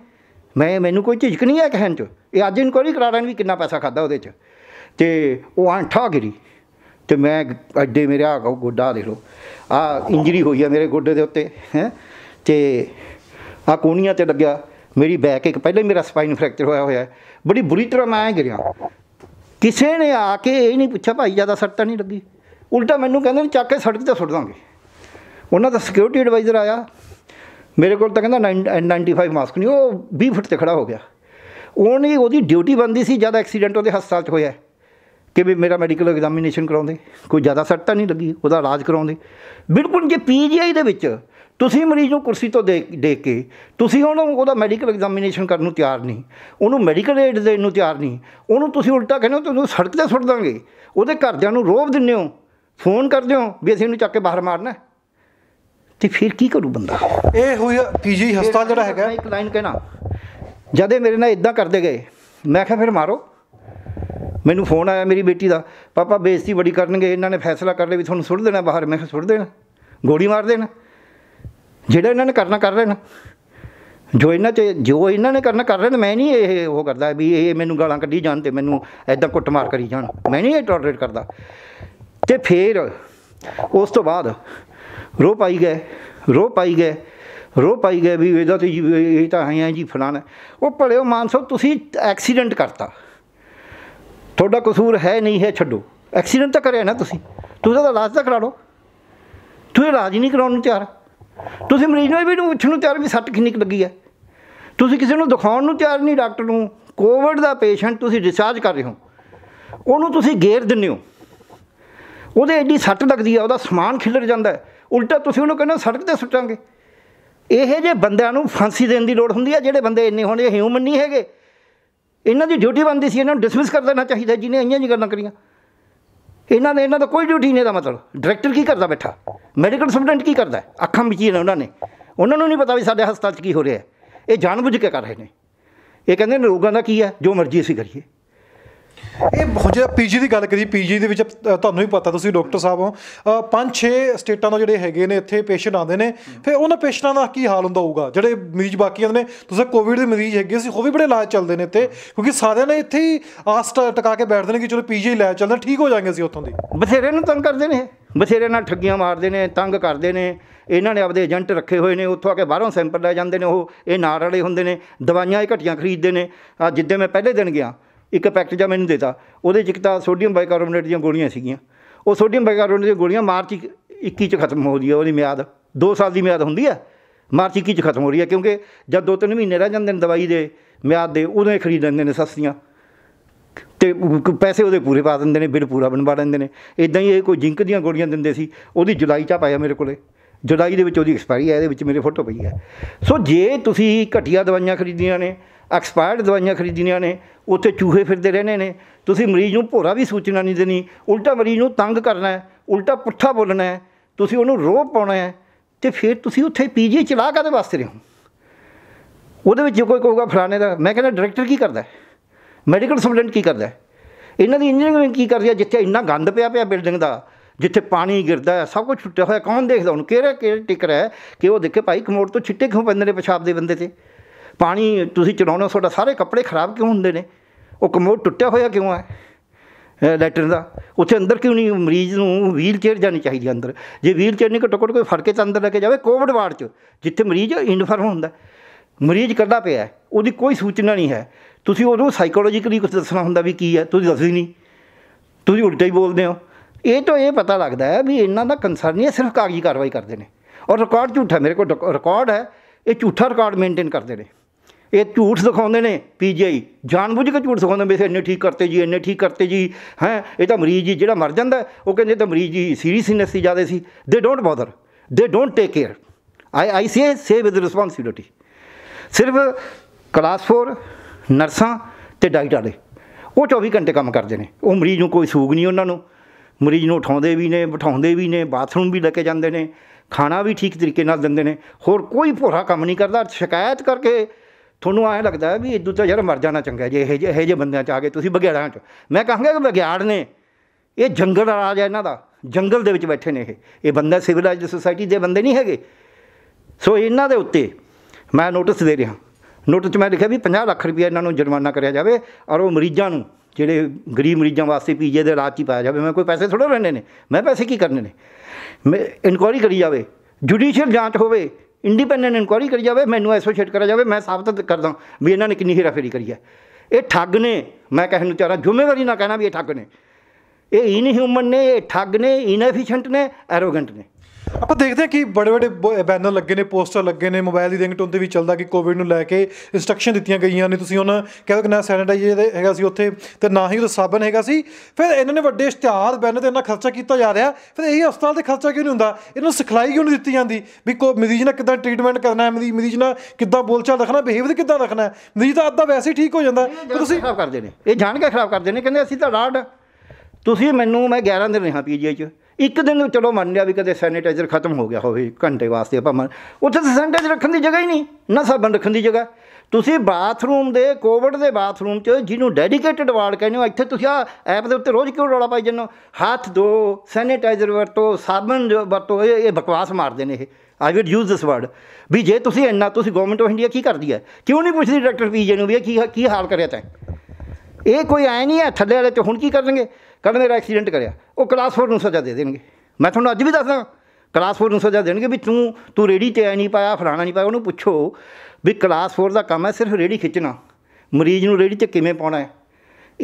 Speaker 1: ਮੈਂ ਮੈਨੂੰ ਕੋਈ ਝਿਜਕ ਨਹੀਂ ਹੈ ਕਹਿਣ 'ਚ ਇਹ ਅੱਜ ਇਨਕੁਆਰੀ ਕਰਾ ਰਹੇ ਵੀ ਕਿੰਨਾ ਪੈਸਾ ਖਾਦਾ ਉਹਦੇ 'ਚ ਤੇ ਉਹ ਆਂਠਾ ਗਿਰੀ ਤੇ ਮੈਂ ਐਡੇ ਮੇਰੇ ਆ ਗੋਡਾ ਦੇਖ ਲੋ ਆ ਇੰਜਰੀ ਹੋਈ ਆ ਮੇਰੇ ਗੋਡੇ ਦੇ ਉੱਤੇ ਹੈ ਤੇ ਆ ਕੋਨੀਆਂ ਤੇ ਲੱਗਿਆ ਮੇਰੀ ਬੈਕ ਇੱਕ ਪਹਿਲਾਂ ਹੀ ਮੇਰਾ ਸਪਾਈਨ ਫ੍ਰੈਕਚਰ ਹੋਇਆ ਹੋਇਆ ਬੜੀ ਬੁਰੀ ਤਰ੍ਹਾਂ ਮੈਂ ਗਿਰਿਆ ਕਿਸੇ ਨੇ ਆ ਕੇ ਇਹ ਨਹੀਂ ਪੁੱਛਿਆ ਭਾਈ ਜਿਆਦਾ ਸੱਟ ਤਾਂ ਨਹੀਂ ਲੱਗੀ ਉਲਟਾ ਮੈਨੂੰ ਕਹਿੰਦੇ ਨੇ ਚੱਕ ਕੇ ਸੜਕ ਤੇ ਸੁੱਟ ਦਾਂਗੇ ਉਹਨਾਂ ਦਾ ਸਿਕਿਉਰਿਟੀ ਐਡਵਾਈਜ਼ਰ ਆਇਆ ਮੇਰੇ ਕੋਲ ਤਾਂ ਕਹਿੰਦਾ 95 ਮਾਸਕ ਨਹੀਂ ਉਹ 20 ਫੁੱਟ ਤੇ ਖੜਾ ਹੋ ਗਿਆ ਉਹਨੇ ਉਹਦੀ ਡਿਊਟੀ ਬੰਦੀ ਸੀ ਜਦ ਐਕਸੀਡੈਂਟ ਉਹਦੇ ਹਸਪਤਾਲ 'ਚ ਹੋਇਆ ਕਿ ਵੀ ਮੇਰਾ ਮੈਡੀਕਲ ਐਗਜ਼ਾਮੀਨੇਸ਼ਨ ਕਰਾਉਂਦੇ ਕੋਈ ਜ਼ਿਆਦਾ ਸੱਟ ਤਾਂ ਨਹੀਂ ਲੱਗੀ ਉਹਦਾ ਇਲਾਜ ਕਰਾਉਂਦੇ ਬਿਲਕੁਲ ਜੇ ਪੀਜੀਆਈ ਦੇ ਵਿੱਚ ਤੁਸੀਂ ਮਰੀਜ਼ ਨੂੰ ਕੁਰਸੀ ਤੋਂ ਦੇ ਦੇ ਕੇ ਤੁਸੀਂ ਉਹਨੂੰ ਉਹਦਾ ਮੈਡੀਕਲ ਐਗਜ਼ਾਮੀਨੇਸ਼ਨ ਕਰਨ ਨੂੰ ਤਿਆਰ ਨਹੀਂ ਉਹਨੂੰ ਮੈਡੀਕਲ ਏਡ ਦੇਣ ਨੂੰ ਤਿਆਰ ਨਹੀਂ ਉਹਨੂੰ ਤੁਸੀਂ ਉਲਟਾ ਕਹਿੰਦੇ ਹੋ ਤੁਹਾਨੂੰ ਸੜਕ ਤੇ ਸੁੱਟ ਦਾਂਗੇ ਉਹਦੇ ਘਰਦਿਆਂ ਨੂੰ ਰੋਬ ਦਿੰਨੇ ਹੋ ਫੋਨ ਕਰਦੇ ਹੋ ਵੀ ਅਸੀਂ ਇਹਨੂੰ ਚੱਕ ਕੇ ਬਾਹਰ ਮਾਰਨਾ ਤੇ ਫਿਰ ਕੀ ਕਰੂ ਬੰਦਾ ਇਹ ਹੋਈ ਪੀਜੀ ਹਸਪਤਾਲ ਜਿਹੜਾ ਹੈਗਾ ਇੱਕ ਲਾਈਨ ਕਹਿਣਾ ਜਦੇ ਮੇਰੇ ਨਾਲ ਇਦਾਂ ਕਰਦੇ ਗਏ ਮੈਂ ਕਿਹਾ ਫਿਰ ਮਾਰੋ ਮੈਨੂੰ ਫੋਨ ਆਇਆ ਮੇਰੀ ਬੇਟੀ ਦਾ ਪਾਪਾ ਬੇਇੱਜ਼ਤੀ ਬੜੀ ਕਰਨਗੇ ਇਹਨਾਂ ਨੇ ਫੈਸਲਾ ਕਰ ਲਿਆ ਵੀ ਤੁਹਾਨੂੰ ਸੁੱਟ ਦੇਣਾ ਬਾਹਰ ਮੈਂ ਕਿਹਾ ਸੁੱਟ ਦੇਣਾ ਗੋਲੀ ਮਾਰ ਦੇਣਾ ਜਿਹੜਾ ਇਹਨਾਂ ਨੇ ਕਰਨਾ ਕਰ ਲੈਣਾ ਜੋ ਇਹਨਾਂ ਚ ਜੋ ਇਹਨਾਂ ਨੇ ਕਰਨਾ ਕਰ ਰਹੇ ਨੇ ਮੈਂ ਨਹੀਂ ਇਹ ਉਹ ਕਰਦਾ ਵੀ ਇਹ ਮੈਨੂੰ ਗਾਲਾਂ ਕੱਢੀ ਜਾਣ ਤੇ ਮੈਨੂੰ ਐਦਾਂ ਕੁੱਟਮਾਰ ਕਰੀ ਜਾਣ ਮੈਂ ਨਹੀਂ ਇਹ ਟੋਲਰੇਟ ਕਰਦਾ ਤੇ ਫੇਰ ਉਸ ਤੋਂ ਬਾਅਦ ਰੋ ਪਾਈ ਗਏ ਰੋ ਪਾਈ ਗਏ ਰੋ ਪਾਈ ਗਏ ਵੀ ਇਹਦਾ ਤੇ ਇਹ ਤਾਂ ਹੈ ਜੀ ਫਲਾਣਾ ਉਹ ਭਲਿਓ ਮਾਨਸੋ ਤੁਸੀਂ ਐਕਸੀਡੈਂਟ ਕਰਤਾ ਤੁਹਾਡਾ ਕਸੂਰ ਹੈ ਨਹੀਂ ਹੈ ਛੱਡੋ ਐਕਸੀਡੈਂਟ ਤਾਂ ਕਰਿਆ ਨਾ ਤੁਸੀਂ ਤੁਸੀਂ ਤਾਂ ਇਲਾਜ ਤਾਂ ਕਰਾ ਲਓ ਤੁਸੀਂ ਇਲਾਜ ਹੀ ਨਹੀਂ ਕਰਾਉਣ ਨੂੰ ਤਿਆਰ ਤੁਸੀਂ ਮਰੀਜ਼ ਨੂੰ ਇਹ ਵੀ ਨੂੰ ਪੁੱਛਣ ਨੂੰ ਤਿਆਰ ਵੀ ਸੱਟ ਕਿੰਨੀ ਕੁ ਲੱਗੀ ਹੈ ਤੁਸੀਂ ਕਿਸੇ ਨੂੰ ਦਿਖਾਉਣ ਨੂੰ ਤਿਆਰ ਨਹੀਂ ਡਾਕਟਰ ਨੂੰ ਕੋਵਿਡ ਦਾ ਪੇਸ਼ੈਂਟ ਤੁਸੀਂ ਡਿਸਚਾਰਜ ਕਰ ਰਹੇ ਹੋ ਉਹਨੂੰ ਤੁਸੀਂ ਗੇਰ ਦਿੰਦੇ ਹੋ ਉਹਦੇ ਐਡੀ ਸੱਟ ਲੱਗਦੀ ਆ ਉਹਦਾ ਸਮਾਨ ਖਿਲਰ ਜਾਂਦਾ ਹੈ ਉਲਟਾ ਤੁਸੀਂ ਉਹਨੂੰ ਕਹਿੰਦੇ ਸੜਕ ਤੇ ਸੁੱਟਾਂਗੇ ਇਹੋ ਜਿਹੇ ਬੰਦਿਆਂ ਨੂੰ ਫਾਂਸੀ ਦੇਣ ਦੀ ਲੋੜ ਹੁੰਦੀ ਹੈ ਜਿਹੜੇ ਬੰਦੇ ਇੰਨੇ ਹੋਣੇ ਹਿਊਮਨ ਨਹੀਂ ਹੈਗੇ ਇਹਨਾਂ ਦੀ ਡਿਊਟੀ ਬੰਦੀ ਸੀ ਇਹਨਾਂ ਨੂੰ ਡਿਸਮਿਸ ਕਰ ਦੇਣਾ ਚਾਹੀਦਾ ਜਿਹਨੇ ਇੰਨੀਆਂ ਜੀ ਗੱਲਾਂ ਕਰੀਆਂ ਇਹਨਾਂ ਨੇ ਇਹਨਾਂ ਦਾ ਕੋਈ ਡਿਊਟੀ ਨਹੀਂ ਦਾ ਮਤਲਬ ਡਾਇਰੈਕਟਰ ਕੀ ਕਰਦਾ ਬੈਠਾ ਮੈਡੀਕਲ ਸਟੂਡੈਂਟ ਕੀ ਕਰਦਾ ਅੱਖਾਂ ਮਚੀ ਨੇ ਉਹਨਾਂ ਨੇ ਉਹਨਾਂ ਨੂੰ ਨਹੀਂ ਪਤਾ ਵੀ ਸਾਡੇ ਹਸਪਤਾਲ 'ਚ ਕੀ ਹੋ ਰਿਹਾ ਇਹ ਜਾਣਬੁੱਝ ਕੇ ਕਰ ਰਹੇ
Speaker 2: ਨੇ ਇਹ ਕਹਿੰਦੇ ਨੇ ਰੋਗਾਂ ਦਾ ਕੀ ਹੈ ਜੋ ਮਰਜ਼ੀ ਅਸੀਂ ਕਰੀਏ ਇਹ ਬਹੁਤ ਪੀਜੀ ਦੀ ਗੱਲ ਕਰੀ ਪੀਜੀ ਦੇ ਵਿੱਚ ਤੁਹਾਨੂੰ ਵੀ ਪਤਾ ਤੁਸੀਂ ਡਾਕਟਰ ਸਾਹਿਬ ਹੋ ਪੰਜ ਛੇ ਸਟੇਟਾਂ ਦਾ ਜਿਹੜੇ ਹੈਗੇ ਨੇ ਇੱਥੇ ਪੇਸ਼ੈਂਟ ਆਉਂਦੇ ਨੇ ਫਿਰ ਉਹਨਾਂ ਪੇਸ਼ੈਂਟਾਂ ਦਾ ਕੀ ਹਾਲ ਹੁੰਦਾ ਹੋਊਗਾ ਜਿਹੜੇ ਮਰੀਜ਼ ਬਾਕੀ ਆਉਂਦੇ ਨੇ ਤੁਸੀਂ ਕੋਵਿਡ ਦੇ ਮਰੀਜ਼ ਹੈਗੇ ਸੀ ਉਹ ਵੀ ਬੜੇ ਇਲਾਜ ਚੱਲਦੇ ਨੇ ਇੱਥੇ ਕਿਉਂਕਿ ਸਾਰਿਆਂ ਨੇ ਇੱਥੇ ਹੀ ਆਸ ਟਕਾ ਕੇ ਬੈਠਦੇ ਨੇ ਕਿ ਚਲੋ ਪੀਜੀ ਲੈ ਚੱਲਦੇ ਠੀਕ ਹੋ ਜਾਣਗੇ ਅਸੀਂ ਉੱਥੋਂ ਦੀ ਬਥੇਰੇ ਨੂੰ ਤੰਗ ਕਰਦੇ ਨੇ
Speaker 1: ਬਥੇਰੇ ਨਾਲ ਠੱਗੀਆਂ ਮਾਰਦੇ ਨੇ ਤੰਗ ਕਰਦੇ ਨੇ ਇਹਨਾਂ ਨੇ ਆਪਦੇ ਏਜੰਟ ਰੱਖੇ ਹੋਏ ਨੇ ਉੱਥੋਂ ਆ ਕੇ ਬਾਹਰੋਂ ਸੈਂਪਲ ਲੈ ਜਾਂਦੇ ਨੇ ਉਹ ਇਹ ਨਾੜ ਵਾਲੇ ਹੁੰਦੇ ਨੇ ਦਵਾਈਆਂ ਇਹ ਘਟੀਆਂ ਖਰੀਦਦੇ ਨੇ ਜਿੱਦੇ ਮੈਂ ਪਹਿਲੇ ਦਿਨ ਗਿਆ ਇੱਕ ਪੈਕਟ ਜਾਂ ਮੈਨੂੰ ਦੇਤਾ ਉਹਦੇ 'ਚ ਇੱਕ ਤਾਂ ਸੋਡੀਅਮ ਬਾਈਕਾਰਬੋਨੇਟ ਦੀਆਂ ਗੋਲੀਆਂ ਸੀਗੀਆਂ ਉਹ ਸੋਡੀਅਮ ਬਾਈਕਾਰਬੋਨੇਟ ਦੀਆਂ ਗੋਲੀਆਂ ਮਾਰਚ 21 'ਚ ਖਤਮ ਹੋ ਰਹੀ ਉਹਦੀ ਮਿਆਦ 2 ਸਾਲ ਦੀ ਮਿਆਦ ਹੁੰਦੀ ਹੈ ਮਾਰਚ 21 'ਚ ਖਤਮ ਹੋ ਰਹੀ ਹੈ ਕਿਉਂਕਿ ਜਦ 2-3 ਮਹੀਨੇ ਰਹਿ ਜਾਂਦੇ ਨੇ ਦਵਾਈ ਦੇ ਮਿਆਦ ਦੇ ਉਦੋਂ ਹੀ ਖਰੀਦ ਲੈਂਦੇ ਨੇ ਸਸਤੀਆਂ ਤੇ ਪੈਸੇ ਉਹਦੇ ਪੂਰੇ ਪਾ ਦਿੰਦੇ ਨੇ ਬਿੱਲ ਪੂਰਾ ਬਣਵਾ ਲੈਂਦੇ ਨੇ ਇਦਾਂ ਹੀ ਇਹ ਕੋਈ ਜਿੰਕ ਦੀਆਂ ਗੋਲੀਆਂ ਦਿੰਦੇ ਸੀ ਉਹਦੀ ਜੁਲਾਈ 'ਚ ਪਾਇਆ ਮੇਰੇ ਕੋਲੇ ਜੁਲਾਈ ਦੇ ਵਿੱਚ ਉਹਦੀ ਐਕਸਪਾਇਰੀ ਹੈ ਇਹਦੇ ਵਿੱਚ ਮੇਰੇ ਫੋਟੋ ਪਈ ਹੈ ਸੋ ਜੇ ਤੁਸੀਂ ਘਟੀਆ ਦਵਾਈਆਂ ਖਰੀਦੀਆਂ ਨੇ ਐਕਸਪਾਇਰਡ ਦਵਾਈਆਂ ਖਰੀਦਣੀਆਂ ਨੇ ਉੱਥੇ ਚੂਹੇ ਫਿਰਦੇ ਰਹਿੰਦੇ ਨੇ ਤੁਸੀਂ ਮਰੀਜ਼ ਨੂੰ ਭੋਰਾ ਵੀ ਸੂਚਨਾ ਨਹੀਂ ਦੇਣੀ ਉਲਟਾ ਮਰੀਜ਼ ਨੂੰ ਤੰਗ ਕਰਨਾ ਹੈ ਉਲਟਾ ਪੁੱਠਾ ਬੋਲਣਾ ਹੈ ਤੁਸੀਂ ਉਹਨੂੰ ਰੋਹ ਪਾਉਣਾ ਹੈ ਤੇ ਫਿਰ ਤੁਸੀਂ ਉੱਥੇ ਪੀਜੀ ਚਲਾ ਦੇ ਵਾਸਤੇ ਰਹੋ ਉਹਦੇ ਵਿੱਚ ਕੋਈ ਕਹੂਗਾ ਫਲਾਣੇ ਦਾ ਮੈਂ ਕਹਿੰਦਾ ਡਾਇਰੈਕਟਰ ਕੀ ਕਰਦਾ ਮੈਡੀਕਲ ਸਟੂਡੈਂਟ ਕੀ ਕਰਦਾ ਇਹਨਾਂ ਦੀ ਇੰਜੀਨੀਅਰਿੰਗ ਕੀ ਕਰਦੀ ਹੈ ਜਿੱਥੇ ਇੰਨਾ ਗੰਦ ਪਿਆ ਪਿਆ ਬਿਲਡਿੰਗ ਦਾ ਜਿੱਥੇ ਪਾਣੀ ਗਿਰਦਾ ਹੈ ਸਭ ਕੁਝ ਛੁੱਟਿਆ ਹੋਇਆ ਕੌਣ ਦੇਖਦਾ ਉਹਨੂੰ ਕਿਹੜਾ ਕਿਹੜਾ ਟਿਕਰ ਹੈ ਕਿ ਉਹ ਦੇਖੇ ਭਾਈ ਕਮੋੜ ਤੋਂ ਛਿੱਟੇ ਕਿਉਂ ਪੈਂਦੇ ਨੇ ਪਿਸ਼ਾਬ ਦੇ ਬੰਦੇ ਤੇ ਪਾਣੀ ਤੁਸੀਂ ਚੜਾਉਣਾ ਤੁਹਾਡਾ ਸਾਰੇ ਕੱਪੜੇ ਖਰਾਬ ਕਿਉਂ ਹੁੰਦੇ ਨੇ ਉਹ ਕਮੋਡ ਟੁੱਟਿਆ ਹੋਇਆ ਕਿਉਂ ਹੈ ਲੈਟਰ ਦਾ ਉੱਥੇ ਅੰਦਰ ਕਿਉਂ ਨਹੀਂ ਮਰੀਜ਼ ਨੂੰ ਵੀਲ ਚੇਅਰ ਜਾਣੀ ਚਾਹੀਦੀ ਅੰਦਰ ਜੇ ਵੀਲ ਚੇਅਰ ਨਹੀਂ ਘਟੋ ਕੋਈ ਫੜਕੇ ਚ ਤਾਂ ਅੰਦਰ ਲੈ ਕੇ ਜਾਵੇ ਕੋਵਿਡ ਵਾਰਡ 'ਚ ਜਿੱਥੇ ਮਰੀਜ਼ ਇਨਫਰਮ ਹੁੰਦਾ ਮਰੀਜ਼ ਕੱਢਾ ਪਿਆ ਉਹਦੀ ਕੋਈ ਸੂਚਨਾ ਨਹੀਂ ਹੈ ਤੁਸੀਂ ਉਹਨੂੰ ਸਾਈਕੋਲੋਜੀਕਲੀ ਕੁਝ ਦੱਸਣਾ ਹੁੰਦਾ ਵੀ ਕੀ ਹੈ ਤੁਸੀਂ ਦੱਸਦੇ ਨਹੀਂ ਤੁਸੀਂ ਉਲਟਾ ਹੀ ਬੋਲਦੇ ਹੋ ਇਹ ਤੋਂ ਇਹ ਪਤਾ ਲੱਗਦਾ ਹੈ ਵੀ ਇਹਨਾਂ ਦਾ ਕੰਸਰਨ ਨਹੀਂ ਹੈ ਸਿਰਫ ਕਾਗਜ਼ੀ ਕਾਰਵਾਈ ਕਰਦੇ ਨੇ ਔਰ ਰਿਕਾਰਡ ਝੂਠਾ ਮੇਰੇ ਕੋਲ ਰਿਕਾਰਡ ਹੈ ਇਹ ਝੂਠਾ ਰਿਕਾਰਡ ਮੇਨਟੇਨ ਕਰਦੇ ਨੇ ਇਹ ਝੂਠ ਦਿਖਾਉਂਦੇ ਨੇ ਪੀਜੀਆਈ ਜਾਣਬੁੱਝ ਕੇ ਝੂਠ ਦਿਖਾਉਂਦੇ ਬੇਸੇ ਇੰਨੇ ਠੀਕ ਕਰਤੇ ਜੀ ਇੰਨੇ ਠੀਕ ਕਰਤੇ ਜੀ ਹੈ ਇਹ ਤਾਂ ਮਰੀਜ਼ ਜੀ ਜਿਹੜਾ ਮਰ ਜਾਂਦਾ ਉਹ ਕਹਿੰਦੇ ਤਾਂ ਮਰੀਜ਼ ਜੀ ਸੀਰੀਅਸਨੈਸ ਸੀ ਜ਼ਿਆਦਾ ਸੀ they don't bother they don't take care I I say say with responsibility ਸਿਰਫ ਕਲਾਸ 4 ਨਰਸਾਂ ਤੇ ਡਾਕਟਰ ਵਾਲੇ ਉਹ 24 ਘੰਟੇ ਕੰਮ ਕਰਦੇ ਨੇ ਉਹ ਮਰੀਜ਼ ਨੂੰ ਕੋਈ ਸੂਗ ਨਹੀਂ ਉਹਨਾਂ ਨੂੰ ਮਰੀਜ਼ ਨੂੰ ਉਠਾਉਂਦੇ ਵੀ ਨੇ ਬਿਠਾਉਂਦੇ ਵੀ ਨੇ ਬਾਥਰੂਮ ਵੀ ਲੈ ਕੇ ਜਾਂਦੇ ਨੇ ਖਾਣਾ ਵੀ ਠੀਕ ਤਰੀਕੇ ਨਾਲ ਦਿੰਦੇ ਨੇ ਹੋਰ ਕੋਈ ਭੋਰਾ ਕੰਮ ਨਹੀਂ ਕਰਦਾ ਸ਼ਿਕਾਇਤ ਕਰਕੇ ਤੁਹਾਨੂੰ ਐਂ ਲੱਗਦਾ ਵੀ ਇਦੋਂ ਤਾਂ ਯਾਰ ਮਰ ਜਾਣਾ ਚੰਗਾ ਜੇ ਇਹ ਜੇ ਇਹ ਜੇ ਬੰਦਿਆਂ ਚ ਆ ਗਏ ਤੁਸੀਂ ਬਗਿਆੜਾਂ ਚ ਮੈਂ ਕਹਾਂਗਾ ਕਿ ਬਗਿਆੜ ਨੇ ਇਹ ਜੰਗਲ ਰਾਜ ਹੈ ਇਹਨਾਂ ਦਾ ਜੰਗਲ ਦੇ ਵਿੱਚ ਬੈਠੇ ਨੇ ਇਹ ਇਹ ਬੰਦਾ ਸਿਵਲਾਈਜ਼ਡ ਸੋਸਾਇਟੀ ਦੇ ਬੰਦੇ ਨਹੀਂ ਹੈਗੇ ਸੋ ਇਹਨਾਂ ਦੇ ਉੱਤੇ ਮੈਂ ਨੋਟਿਸ ਦੇ ਰਿਹਾ ਨੋਟਿਸ 'ਚ ਮੈਂ ਲਿਖਿਆ ਵੀ 50 ਲੱਖ ਰੁਪਏ ਇਹਨਾਂ ਨੂੰ ਜੁਰਮਾਨਾ ਕਰਿਆ ਜਾਵੇ ਔਰ ਉਹ ਮਰੀਜ਼ਾਂ ਨੂੰ ਜਿਹੜੇ ਗਰੀਬ ਮਰੀਜ਼ਾਂ ਵਾਸਤੇ ਪੀਜੇ ਦੇ ਇਲਾਜ 'ਚ ਪਾਇਆ ਜਾਵੇ ਮੈਂ ਕੋਈ ਪੈਸੇ ਥੋੜੇ ਲੈਣੇ ਨੇ ਮੈਂ ਪੈਸੇ ਕੀ ਕਰਨੇ ਨੇ ਮੈਂ ਇਨਕੁਆਰੀ ਕਰੀ ਜਾਵੇ ਜੁਡੀਸ਼ੀਅਲ ਜਾਂਚ ਹੋਵੇ ਇੰਡੀਪੈਂਡੈਂਟ ਇਨਕੁਆਰੀ ਕਰੀ ਜਾਵੇ ਮੈਨੂੰ ਐਸੋਸੀਏਟ ਕਰਿਆ ਜਾਵੇ ਮੈਂ ਸਾਬਤ ਕਰਦਾ ਵੀ ਇਹਨਾਂ ਨੇ ਕਿੰਨੀ ਰਫੇਰੀ ਕਰੀ ਹੈ ਇਹ ਠੱਗ ਨੇ ਮੈਂ ਕਹਿਣ ਨੂੰ ਚਾਹ ਰਿਹਾ ਜ਼ਿੰਮੇਵਾਰੀ ਨਾ ਕਹਿਣਾ ਵੀ ਇਹ ਠੱਗ ਨੇ
Speaker 2: ਇਹ ਇਨਹਿਊਮਨ ਨੇ ਇਹ ਠੱਗ ਨੇ ਇਨਐਫੀਸ਼ੀਐਂਟ ਨੇ ਐਰੋਗੈਂਟ ਨੇ ਆਪਾਂ ਦੇਖਦੇ ਹਾਂ ਕਿ ਬੜੇ ਬੜੇ ਬੈਨਰ ਲੱਗੇ ਨੇ ਪੋਸਟਰ ਲੱਗੇ ਨੇ ਮੋਬਾਈਲ ਦੀ ਰਿੰਗਟੋਨ ਤੇ ਵੀ ਚੱਲਦਾ ਕਿ ਕੋਵਿਡ ਨੂੰ ਲੈ ਕੇ ਇਨਸਟਰਕਸ਼ਨ ਦਿੱਤੀਆਂ ਗਈਆਂ ਨੇ ਤੁਸੀਂ ਉਹਨਾਂ ਕਹੋ ਕਿ ਨਾ ਸੈਨੀਟਾਈਜ਼ਰ ਹੈਗਾ ਸੀ ਉੱਥੇ ਤੇ ਨਾ ਹੀ ਉਹ ਸਾਬਣ ਹੈਗਾ ਸੀ ਫਿਰ ਇਹਨਾਂ ਨੇ ਵੱਡੇ ਇਸ਼ਤਿਹਾਰ ਬੈਨਰ ਤੇ ਇਹਨਾਂ ਖਰਚਾ ਕੀਤਾ ਜਾ ਰਿਹਾ ਫਿਰ ਇਹੀ ਹਸਪਤਾਲ ਤੇ ਖਰਚਾ ਕਿਉਂ ਨਹੀਂ ਹੁੰਦਾ ਇਹਨਾਂ ਨੂੰ ਸਿਖਲਾਈ ਕਿਉਂ ਨਹੀਂ ਦਿੱਤੀ ਜਾਂਦੀ ਵੀ ਕੋ ਮਰੀਜ਼ ਨਾਲ ਕਿਦਾਂ ਟ੍ਰੀਟਮੈਂਟ ਕਰਨਾ ਹੈ ਮਰੀਜ਼ ਨਾਲ ਕਿਦਾਂ ਬੋਲਚਾਲ ਰੱਖਣਾ ਬਿਹੇਵ ਕਿਦਾਂ ਰੱਖਣਾ ਮਰੀਜ਼ ਤਾਂ ਅੱਧਾ ਵੈਸੇ ਹੀ ਠੀਕ ਹੋ ਜਾਂਦਾ ਤੁਸੀਂ ਖਰਾਬ ਕਰਦੇ ਨੇ ਇਹ ਜਾਣ ਕੇ ਖਰਾਬ ਕਰਦੇ ਨੇ ਕਹਿੰਦੇ ਅਸੀਂ ਤਾਂ ਡਾਡ
Speaker 1: ਤੁਸੀਂ ਮੈਨੂੰ ਮੈਂ 11 ਦਿਨ ਰਿਹਾ ਪੀਜੀਆਈ 'ਚ ਇੱਕ ਦਿਨ ਚਲੋ ਮੰਨ ਲਿਆ ਵੀ ਕਦੇ ਸੈਨੀਟਾਈਜ਼ਰ ਖਤਮ ਹੋ ਗਿਆ ਹੋਵੇ ਘੰਟੇ ਵਾਸਤੇ ਆਪਾਂ ਮੰਨ ਉੱਥੇ ਤਾਂ ਸੈਨੀਟਾਈਜ਼ਰ ਰੱਖਣ ਦੀ ਜਗ੍ਹਾ ਹੀ ਨਹੀਂ ਨਾ ਸਾਬਣ ਰੱਖਣ ਦੀ ਜਗ੍ਹਾ ਤੁਸੀਂ ਬਾਥਰੂਮ ਦੇ ਕੋਵਿਡ ਦੇ ਬਾਥਰੂਮ 'ਚ ਜਿਹਨੂੰ ਡੈਡੀਕੇਟਿਡ ਵਾਰਡ ਕਹਿੰਦੇ ਹੋ ਇੱਥੇ ਤੁਸੀਂ ਆ ਐਪ ਦੇ ਉੱਤੇ ਰੋਜ਼ ਕਿਉਂ ਰੌਲਾ ਪਾਈ ਜੰਨੋ ਹੱਥ ਧੋ ਸੈਨੀਟਾਈਜ਼ਰ ਵਰਤੋ ਸਾਬਣ ਵਰਤੋ ਇਹ ਬਕਵਾਸ ਮਾਰਦੇ ਨੇ ਇਹ I will use this word ਵੀ ਜੇ ਤੁਸੀਂ ਇੰਨਾ ਤੁਸੀਂ ਗਵਰਨਮੈਂਟ ਆਫ ਇੰਡੀਆ ਕੀ ਕਰਦੀ ਹੈ ਕਿਉਂ ਨਹੀਂ ਪੁੱਛਦੀ ਡਾਇਰੈਕਟਰ ਪੀਜੇ ਨੂੰ ਵੀ ਕੀ ਕੀ ਹਾਲ ਕਰਿਆ ਤੈਂ ਇਹ ਕੋਈ ਐ ਨਹੀਂ ਹੈ ਥੱਲੇ ਵਾਲੇ ਤੇ ਹੁਣ ਕੀ ਕਰਨਗੇ ਕਹਿੰਦੇ ਮੇਰਾ ਐਕਸੀਡੈਂਟ ਕਰਿਆ ਉਹ ਕਲਾਸ 4 ਨੂੰ ਸਜ਼ਾ ਦੇ ਦੇਣਗੇ ਮੈਂ ਤੁਹਾਨੂੰ ਅੱਜ ਵੀ ਦੱਸਦਾ ਕਲਾਸ 4 ਨੂੰ ਸਜ਼ਾ ਦੇਣਗੇ ਵੀ ਤੂੰ ਤੂੰ ਰੇੜੀ ਤੇ ਆਈ ਨਹੀਂ ਪਾਇਆ ਫਲਾਣਾ ਨਹੀਂ ਪਾਇਆ ਉਹਨੂੰ ਪੁੱਛੋ ਵੀ ਕਲਾਸ 4 ਦਾ ਕੰਮ ਹੈ ਸਿਰਫ ਰੇੜੀ ਖਿੱਚਣਾ ਮਰੀਜ਼ ਨੂੰ ਰੇੜੀ ਤੇ ਕਿਵੇਂ ਪਾਉਣਾ ਹੈ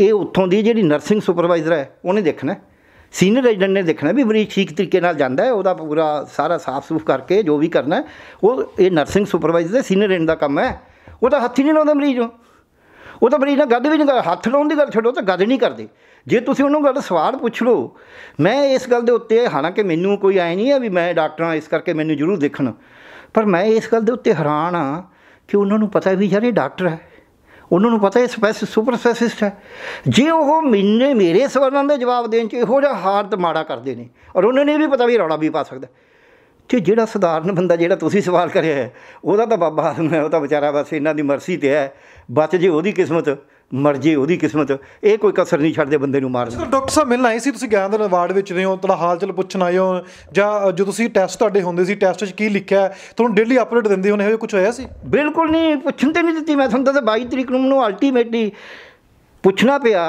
Speaker 1: ਇਹ ਉੱਥੋਂ ਦੀ ਜਿਹੜੀ ਨਰਸਿੰਗ ਸੁਪਰਵਾਈਜ਼ਰ ਹੈ ਉਹਨੇ ਦੇਖਣਾ ਸੀਨੀਅਰ ਰੈਜ਼ੀਡੈਂਟ ਨੇ ਦੇਖਣਾ ਵੀ ਮਰੀਜ਼ ਠੀਕ ਤਰੀਕੇ ਨਾਲ ਜਾਂਦਾ ਹੈ ਉਹਦਾ ਪੂਰਾ ਸਾਰਾ ਸਾਫ਼ ਸੂਫ ਕਰਕੇ ਜੋ ਵੀ ਕਰਨਾ ਉਹ ਇਹ ਨਰਸਿੰਗ ਸੁਪਰਵਾਈਜ਼ਰ ਦਾ ਸੀਨੀਅਰ ਰੈਂਡ ਦਾ ਕੰਮ ਹੈ ਉਹ ਤਾਂ ਹੱਥ ਹੀ ਨਹੀਂ ਲਾਉਂਦਾ ਮਰੀਜ਼ ਨੂੰ ਉਹ ਤਾਂ ਮਰੀਜ਼ ਨਾਲ ਗੱਦ ਵੀ ਨਹੀਂ ਕਰਦਾ ਹੱਥ ਲਾਉਣ ਦੀ ਗੱਲ ਛੱਡੋ ਤਾਂ ਗੱਦ ਨਹੀਂ ਕਰਦੇ ਜੇ ਤੁਸੀਂ ਉਹਨੂੰ ਗੱਲ ਸਵਾਲ ਪੁੱਛ ਲਓ ਮੈਂ ਇਸ ਗੱਲ ਦੇ ਉੱਤੇ ਹਾਲਾਂਕਿ ਮੈਨੂੰ ਕੋਈ ਐ ਨਹੀਂ ਹੈ ਵੀ ਮੈਂ ਡਾਕਟਰਾਂ ਇਸ ਕਰਕੇ ਮੈਨੂੰ ਜ਼ਰੂਰ ਦੇਖਣ ਪਰ ਮੈਂ ਇਸ ਗੱਲ ਦੇ ਉੱਤੇ ਹੈਰਾਨ ਆ ਕਿ ਉਹਨਾਂ ਨੂੰ ਪਤਾ ਵੀ ਯਾਰ ਇਹ ਡਾਕਟਰ ਹੈ ਉਹਨਾਂ ਨੂੰ ਪਤਾ ਇਹ ਸਪੈਸ ਸੁਪਰ ਸਪੈਸਿਸਟ ਹੈ ਜੇ ਉਹ ਮਿੰਨੇ ਮੇਰੇ ਸਵਾਲਾਂ ਦੇ ਜਵਾਬ ਦੇਣ ਚ ਇਹੋ ਜਿਹਾ ਹਾਰਤ ਮਾੜਾ ਕਰਦੇ ਨੇ ਔਰ ਉਹਨਾਂ ਨੇ ਵੀ ਪਤਾ ਵੀ ਰੌਲਾ ਵੀ ਪਾ ਸਕਦਾ ਤੇ ਜਿਹੜਾ ਸਧਾਰਨ ਬੰਦਾ ਜਿਹੜਾ ਤੁਸੀਂ ਸਵਾਲ ਕਰਿਆ ਉਹਦਾ ਤਾਂ ਬਾਬਾ ਆਦਮ ਹੈ ਉਹ ਤਾਂ ਵਿਚਾਰਾ ਬਸ ਇਹਨਾਂ ਦੀ ਮਰਜ਼ੀ ਤੇ ਹੈ ਬਚ ਜੇ ਉਹਦੀ ਕਿਸਮਤ ਮਰ ਜੇ ਉਹਦੀ ਕਿਸਮਤ ਇਹ ਕੋਈ ਕਸਰ ਨਹੀਂ ਛੱਡਦੇ ਬੰਦੇ ਨੂੰ ਮਾਰਨ
Speaker 2: ਡਾਕਟਰ ਸਾਹਿਬ ਮਿਲਣ ਆਏ ਸੀ ਤੁਸੀਂ ਗਿਆਨ ਦੇ ਵਾਰਡ ਵਿੱਚ ਰਹੇ ਹੋ ਤੁਹਾਡਾ ਹਾਲ ਚਾਲ ਪੁੱਛਣ ਆਏ ਹੋ ਜਾਂ ਜੋ ਤੁਸੀਂ ਟੈਸਟ ਤੁਹਾਡੇ ਹੁੰਦੇ ਸੀ ਟੈਸਟ 'ਚ ਕੀ ਲਿਖਿਆ ਤੁਹਾਨੂੰ ਡੇਲੀ ਅਪਡੇਟ ਦਿੰਦੇ ਹੋਣੇ ਹੋਏ ਕੁਝ ਹੋਇਆ ਸੀ ਬਿਲਕੁਲ ਨਹੀਂ ਪੁੱਛਣ ਤੇ ਨਹੀਂ ਦਿੱਤੀ ਮੈਂ
Speaker 1: ਤੁਹਾਨੂੰ ਤਾਂ 22 ਤਰੀਕ ਨੂੰ ਮੈਨੂੰ ਅਲਟੀਮੇਟਲੀ ਪੁੱਛਣਾ ਪਿਆ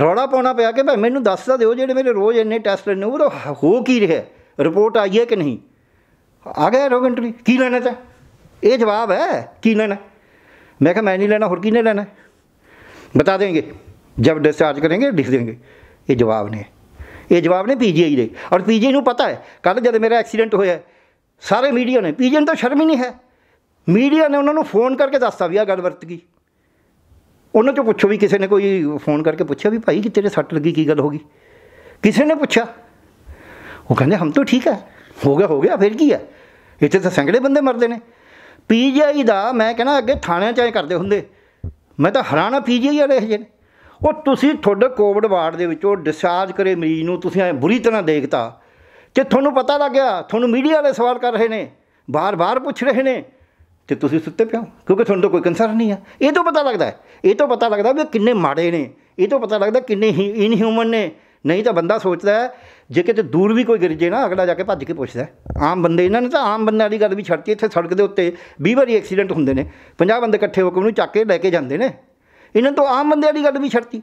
Speaker 1: ਰੋੜਾ ਪਾਉਣਾ ਪਿਆ ਕਿ ਭਾਈ ਮੈਨੂੰ ਦੱਸ ਤਾਂ ਦਿਓ ਜਿਹੜੇ ਮੇਰੇ ਰੋਜ਼ ਇੰਨੇ ਟੈਸਟ ਲੈਣੇ ਉਹ ਹੋ ਕੀ ਰਿਹਾ ਰਿਪੋਰਟ ਆਈ ਹੈ ਕਿ ਨਹੀਂ ਆ ਗਿਆ ਐਂਟਰੀ ਕੀ ਲੈਣਾ ਤਾਂ ਇਹ ਜਵਾਬ ਹੈ ਕੀ ਲੈਣਾ ਮੈਂ ਕਿਹਾ ਮੈਂ ਨਹੀਂ ਲੈਣਾ ਹੋਰ ਕੀ ਨੇ ਲੈਣਾ बता देंगे जब डिस्चार्ज करेंगे लिख देंगे ये जवाब ਨੇ ਇਹ ਜਵਾਬ ਨੇ ਪੀਜੀਆਈ ਦੇ ਔਰ ਪੀਜੀਆਈ ਨੂੰ ਪਤਾ ਹੈ ਕੱਲ ਜਦ ਮੇਰਾ ਐਕਸੀਡੈਂਟ ਹੋਇਆ ਸਾਰੇ ਮੀਡੀਆ ਨੇ ਪੀਜੀਆਈ ਨੂੰ ਤਾਂ ਸ਼ਰਮ ਹੀ ਨਹੀਂ ਹੈ ਮੀਡੀਆ ਨੇ ਉਹਨਾਂ ਨੂੰ ਫੋਨ ਕਰਕੇ ਦੱਸਤਾ ਵੀ ਆ ਗੱਲ ਵਰਤ ਗਈ ਉਹਨਾਂ ਤੋਂ ਪੁੱਛੋ ਵੀ ਕਿਸੇ ਨੇ ਕੋਈ ਫੋਨ ਕਰਕੇ ਪੁੱਛਿਆ ਵੀ ਭਾਈ ਕਿਤੇ ਤੇਰੇ ਸੱਟ ਲੱਗੀ ਕੀ ਗੱਲ ਹੋ ਗਈ ਕਿਸੇ ਨੇ ਪੁੱਛਿਆ ਉਹ ਕਹਿੰਦੇ ਹਮ ਤਾਂ ਠੀਕ ਹੈ ਹੋ ਗਿਆ ਹੋ ਗਿਆ ਫਿਰ ਕੀ ਹੈ ਇੱਥੇ ਤਾਂ ਸੰਗੜੇ ਬੰਦੇ ਮਰਦੇ ਨੇ ਪੀਜੀਆਈ ਦਾ ਮੈਂ ਕਹਿੰਦਾ ਅੱਗੇ ਥਾਣਿਆਂ 'ਚ ਐ ਕਰਦੇ ਹੁੰਦੇ ਮੈਂ ਤਾਂ ਹੈਰਾਨਾ ਪੀਜੀਆਈ ਵਾਲੇ ਇਹ ਉਹ ਤੁਸੀਂ ਤੁਹਾਡੇ ਕੋਵਿਡ ਵਾਰਡ ਦੇ ਵਿੱਚੋਂ ਡਿਸਚਾਰਜ ਕਰੇ ਮਰੀਜ਼ ਨੂੰ ਤੁਸੀਂ ਐ ਬੁਰੀ ਤਰ੍ਹਾਂ ਦੇਖਤਾ ਕਿ ਤੁਹਾਨੂੰ ਪਤਾ ਲੱਗਿਆ ਤੁਹਾਨੂੰ ਮੀਡੀਆ ਵਾਲੇ ਸਵਾਲ ਕਰ ਰਹੇ ਨੇ ਬਾਰ-ਬਾਰ ਪੁੱਛ ਰਹੇ ਨੇ ਤੇ ਤੁਸੀਂ ਸੁੱਤੇ ਪਿਓ ਕਿਉਂਕਿ ਤੁਹਾਨੂੰ ਤਾਂ ਕੋਈ ਕੰਸਰਨ ਨਹੀਂ ਆ ਇਹ ਤੋਂ ਪਤਾ ਲੱਗਦਾ ਇਹ ਤੋਂ ਪਤਾ ਲੱਗਦਾ ਵੀ ਕਿੰਨੇ ਮਾੜੇ ਨੇ ਇਹ ਤੋਂ ਪਤਾ ਲੱਗਦਾ ਕਿੰਨੇ ਹੀ ਇਨਹਿਊਮਨ ਨੇ ਨਹੀਂ ਤਾਂ ਬੰਦਾ ਸੋਚਦਾ ਜੇ ਕਿਤੇ ਦੂਰ ਵੀ ਕੋਈ ਗਿਰ ਜੇ ਨਾ ਅਗਲਾ ਜਾ ਕੇ ਭੱਜ ਕੇ ਪੁੱਛਦਾ ਆਮ ਬੰਦੇ ਇਹਨਾਂ ਨੇ ਤਾਂ ਆਮ ਬੰਦੇ ਵਾਲੀ ਗੱਲ ਵੀ ਛੱਡਤੀ ਇੱਥੇ ਸੜਕ ਦੇ ਉੱਤੇ 20 ਵਾਰੀ ਐਕਸੀਡੈਂਟ ਹੁੰਦੇ ਨੇ 50 ਬੰਦੇ ਇਕੱਠੇ ਹੋ ਕੇ ਉਹਨੂੰ ਚੱਕ ਕੇ ਲੈ ਕੇ ਜਾਂਦੇ ਨੇ ਇਹਨਾਂ ਤੋਂ ਆਮ ਬੰਦੇ ਵਾਲੀ ਗੱਲ ਵੀ ਛੱਡਤੀ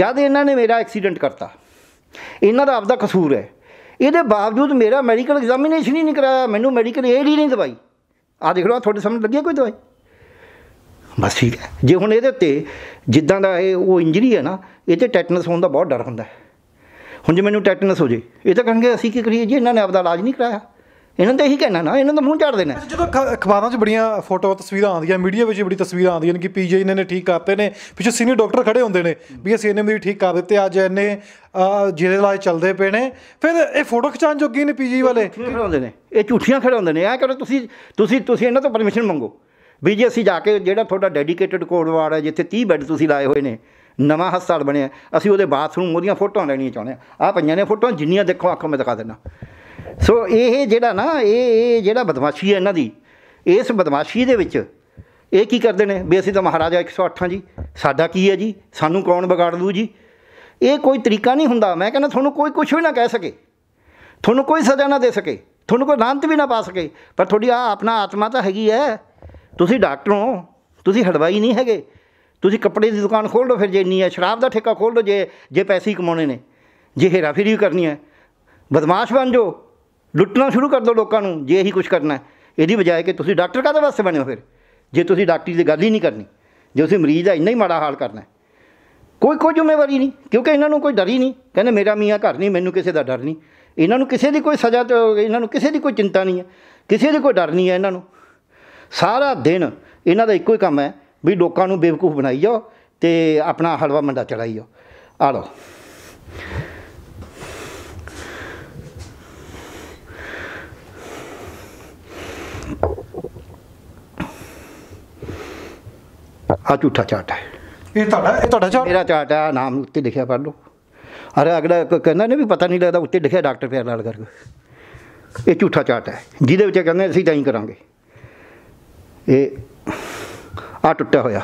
Speaker 1: ਜਦ ਇਹਨਾਂ ਨੇ ਮੇਰਾ ਐਕਸੀਡੈਂਟ ਕਰਤਾ ਇਹਨਾਂ ਦਾ ਆਪਦਾ ਕਸੂਰ ਹੈ ਇਹਦੇ ਬਾਵਜੂਦ ਮੇਰਾ ਮੈਡੀਕਲ ਐਗਜ਼ਾਮੀਨੇਸ਼ਨ ਹੀ ਨਹੀਂ ਕਰਾਇਆ ਮੈਨੂੰ ਮੈਡੀਕਲ ਏਡ ਹੀ ਨਹੀਂ ਦਵਾਈ ਆ ਦੇਖ ਲਓ ਤੁਹਾਡੇ ਸਾਹਮਣੇ ਲੱਗੀ ਕੋਈ ਦਵਾਈ ਬਸ ਠੀਕ ਹੈ ਜੇ ਹੁਣ ਇਹਦੇ ਉੱਤੇ ਜਿੱਦਾਂ ਦਾ ਇਹ ਉਹ ਇੰਜਰੀ ਹੈ ਨਾ ਇਹ ਤੇ ਟੈਟਨਸ ਹੋਣ ਦਾ ਬਹੁਤ ਡਰ ਹੁੰਦਾ ਹੈ ਹੁਣ ਜੇ ਮੈਨੂੰ ਟੈਟਨਸ ਹੋ ਜੇ ਇਹ ਤਾਂ ਕਹਣਗੇ ਅਸੀਂ ਕੀ ਕਰੀਏ ਜੀ ਇਹਨਾਂ ਨੇ ਆਪਦਾ ਇਲਾਜ ਨਹੀਂ ਕਰਾਇਆ ਇਹਨਾਂ ਦਾ ਇਹੀ ਕਹਿਣਾ ਨਾ ਇਹਨਾਂ ਦਾ ਮੂੰਹ ਝਾੜ ਦੇਣਾ
Speaker 2: ਜਦੋਂ ਅਖਬਾਰਾਂ 'ਚ ਬੜੀਆਂ ਫੋਟੋ ਤਸਵੀਰਾਂ ਆਉਂਦੀਆਂ ਮੀਡੀਆ ਵਿੱਚ ਬੜੀ ਤਸਵੀਰਾਂ ਆਉਂਦੀਆਂ ਨੇ ਕਿ ਪੀਜੀ ਇਹਨਾਂ ਨੇ ਠੀਕ ਕਰਤੇ ਨੇ ਪਿੱਛੇ ਸੀਨੀਅਰ ਡਾਕਟਰ ਖੜੇ ਹੁੰਦੇ ਨੇ ਵੀ ਅਸੀਂ ਇਹਨੇ ਵੀ ਠੀਕ ਕਰ ਦਿੱਤੇ ਅੱਜ ਇਹਨੇ ਜਿਹੜੇ ਇਲਾਜ ਚੱਲਦੇ ਪਏ ਨੇ ਫਿਰ ਇਹ ਫੋਟੋ ਖਿਚਾਣ ਜੋਗੀ ਨੇ ਪੀਜੀ ਵਾਲੇ ਖੜਾਉਂਦੇ ਨੇ ਇਹ ਝੂਠੀਆਂ
Speaker 1: ਖੜਾਉਂਦੇ ਨੇ ਐ ਕਰੋ ਤੁਸੀਂ ਤੁਸੀਂ ਤੁਸੀਂ ਇਹਨਾਂ ਤੋਂ ਪਰਮਿਸ਼ਨ ਮੰਗੋ ਵੀ ਜੇ ਅਸੀਂ ਜਾ ਕੇ ਜਿਹੜਾ ਤੁਹਾਡਾ ਡੈਡੀਕੇਟਿਡ ਕੋਡਵਾਰ ਹੈ ਜਿੱਥੇ 30 ਬੈੱਡ ਤੁਸੀਂ ਲਾਏ ਹੋਏ ਨੇ ਨਵਾਂ ਹਸਪਤਾਲ ਬਣਿਆ ਅਸੀਂ ਉਹਦੇ ਬਾਥਰੂਮ ਉਹਦੀਆਂ ਫੋਟੋਆਂ ਲੈਣੀਆਂ ਚਾਹੁੰਦੇ ਆ ਆ ਪਈਆਂ ਨੇ ਫੋਟੋਆਂ ਜਿੰਨੀਆਂ ਦੇਖੋ ਅੱਖੋਂ ਮੈਂ ਦਿਖਾ ਦਿੰਦਾ ਸੋ ਇਹ ਜਿਹੜਾ ਨਾ ਇਹ ਇਹ ਜਿਹੜਾ ਬਦਮਾਸ਼ੀ ਹੈ ਇਹਨਾਂ ਦੀ ਇਸ ਬਦਮਾਸ਼ੀ ਦੇ ਵਿੱਚ ਇਹ ਕੀ ਕਰਦੇ ਨੇ ਵੀ ਅਸੀਂ ਤਾਂ ਮਹਾਰਾਜਾ 108 ਜੀ ਸਾਡਾ ਕੀ ਹੈ ਜੀ ਸਾਨੂੰ ਕੌਣ ਵਿਗਾੜ ਲੂ ਜੀ ਇਹ ਕੋਈ ਤਰੀਕਾ ਨਹੀਂ ਹੁੰਦਾ ਮੈਂ ਕਹਿੰਦਾ ਤੁਹਾਨੂੰ ਕੋਈ ਕੁਝ ਵੀ ਨਾ ਕਹਿ ਸਕੇ ਤੁਹਾਨੂੰ ਕੋਈ ਸਜ਼ਾ ਨਾ ਦੇ ਸਕੇ ਤੁਹਾਨੂੰ ਕੋਈ ਲਾਂਤ ਵੀ ਨਾ ਪਾ ਸਕੇ ਪਰ ਤੁਹਾਡੀ ਆ ਆਪਣਾ ਆਤਮਾ ਤਾਂ ਹੈਗੀ ਹੈ ਤੁਸੀਂ ਡਾਕਟਰ ਹੋ ਤੁਸੀਂ ਹੜਵਾਈ ਨਹੀਂ ਹੈਗੇ ਤੁਸੀਂ ਕੱਪੜੇ ਦੀ ਦੁਕਾਨ ਖੋਲ੍ਹ ਲਓ ਫਿਰ ਜੇ ਨਹੀਂ ਹੈ ਸ਼ਰਾਬ ਦਾ ਠੇਕਾ ਖੋਲ੍ਹ ਲਓ ਜੇ ਜੇ ਪੈਸੇ ਕਮਾਉਣੇ ਨੇ ਜੇ ਹੇਰਾਫੇਰੀ ਕਰਨੀ ਹੈ ਬਦਮਾਸ਼ ਬਣ ਜਾਓ ਲੁੱਟਣਾ ਸ਼ੁਰੂ ਕਰ ਦਿਓ ਲੋਕਾਂ ਨੂੰ ਜੇ ਇਹੀ ਕੁਝ ਕਰਨਾ ਹੈ ਇਹਦੀ ਬਜਾਏ ਕਿ ਤੁਸੀਂ ਡਾਕਟਰ ਕਾਹਦੇ ਵਾਸਤੇ ਬਣੇ ਹੋ ਫਿਰ ਜੇ ਤੁਸੀਂ ਡਾਕਟਰ ਦੀ ਗੱਲ ਹੀ ਨਹੀਂ ਕਰਨੀ ਜੇ ਤੁਸੀਂ ਮਰੀਜ਼ ਦਾ ਇੰਨਾ ਹੀ ਮਾੜਾ ਹਾਲ ਕਰਨਾ ਕੋਈ ਕੋਈ ਜ਼ਿੰਮੇਵਾਰੀ ਨਹੀਂ ਕਿਉਂਕਿ ਇਹਨਾਂ ਨੂੰ ਕੋਈ ਡਰ ਹੀ ਨਹੀਂ ਕਹਿੰਦੇ ਮੇਰਾ ਮੀਆਂ ਘਰ ਨਹੀਂ ਮੈਨੂੰ ਕਿਸੇ ਦਾ ਡਰ ਨਹੀਂ ਇਹਨਾਂ ਨੂੰ ਕਿਸੇ ਦੀ ਕੋਈ ਸਜ਼ਾ ਤੇ ਇਹਨਾਂ ਨੂੰ ਕਿਸੇ ਦੀ ਕੋਈ ਚਿੰਤਾ ਨਹੀਂ ਹੈ ਕਿਸੇ ਦੀ ਕੋਈ ਡਰ ਨਹੀਂ ਹੈ ਇਹਨਾਂ ਨੂੰ ਸਾਰਾ ਦਿਨ ਇਹਨਾਂ ਦਾ ਇੱਕੋ ਹੀ ਕੰਮ ਹੈ ਵੀ ਲੋਕਾਂ ਨੂੰ ਬੇਵਕੂਫ ਬਣਾਈ ਜਾਓ ਤੇ ਆਪਣਾ ਹਲਵਾ ਮੰਡਾ ਚੜਾਈ ਜਾਓ ਆ ਲਓ ਆ ਝੂਠਾ ਚਾਟ ਹੈ ਇਹ ਤੁਹਾਡਾ ਇਹ ਤੁਹਾਡਾ ਚਾਟ ਮੇਰਾ ਚਾਟ ਆ ਨਾਮ ਉੱਤੇ ਲਿਖਿਆ ਪੜ ਲਓ ਅਰੇ ਅਗਲਾ ਕਹਿੰਦਾ ਨੇ ਵੀ ਪਤਾ ਨਹੀਂ ਲੱਗਦਾ ਉੱਤੇ ਲਿਖਿਆ ਡਾਕਟਰ ਫੇਰ ਨਾਲ ਕਰਕੇ ਇਹ ਝੂਠਾ ਚਾਟ ਹੈ ਜਿਹਦੇ ਵਿੱਚ ਕਹਿੰਦੇ ਅਸੀਂ ਤਾਂ ਹੀ ਕਰਾਂਗੇ ਇਹ ਆ ਟੁੱਟਿਆ ਹੋਇਆ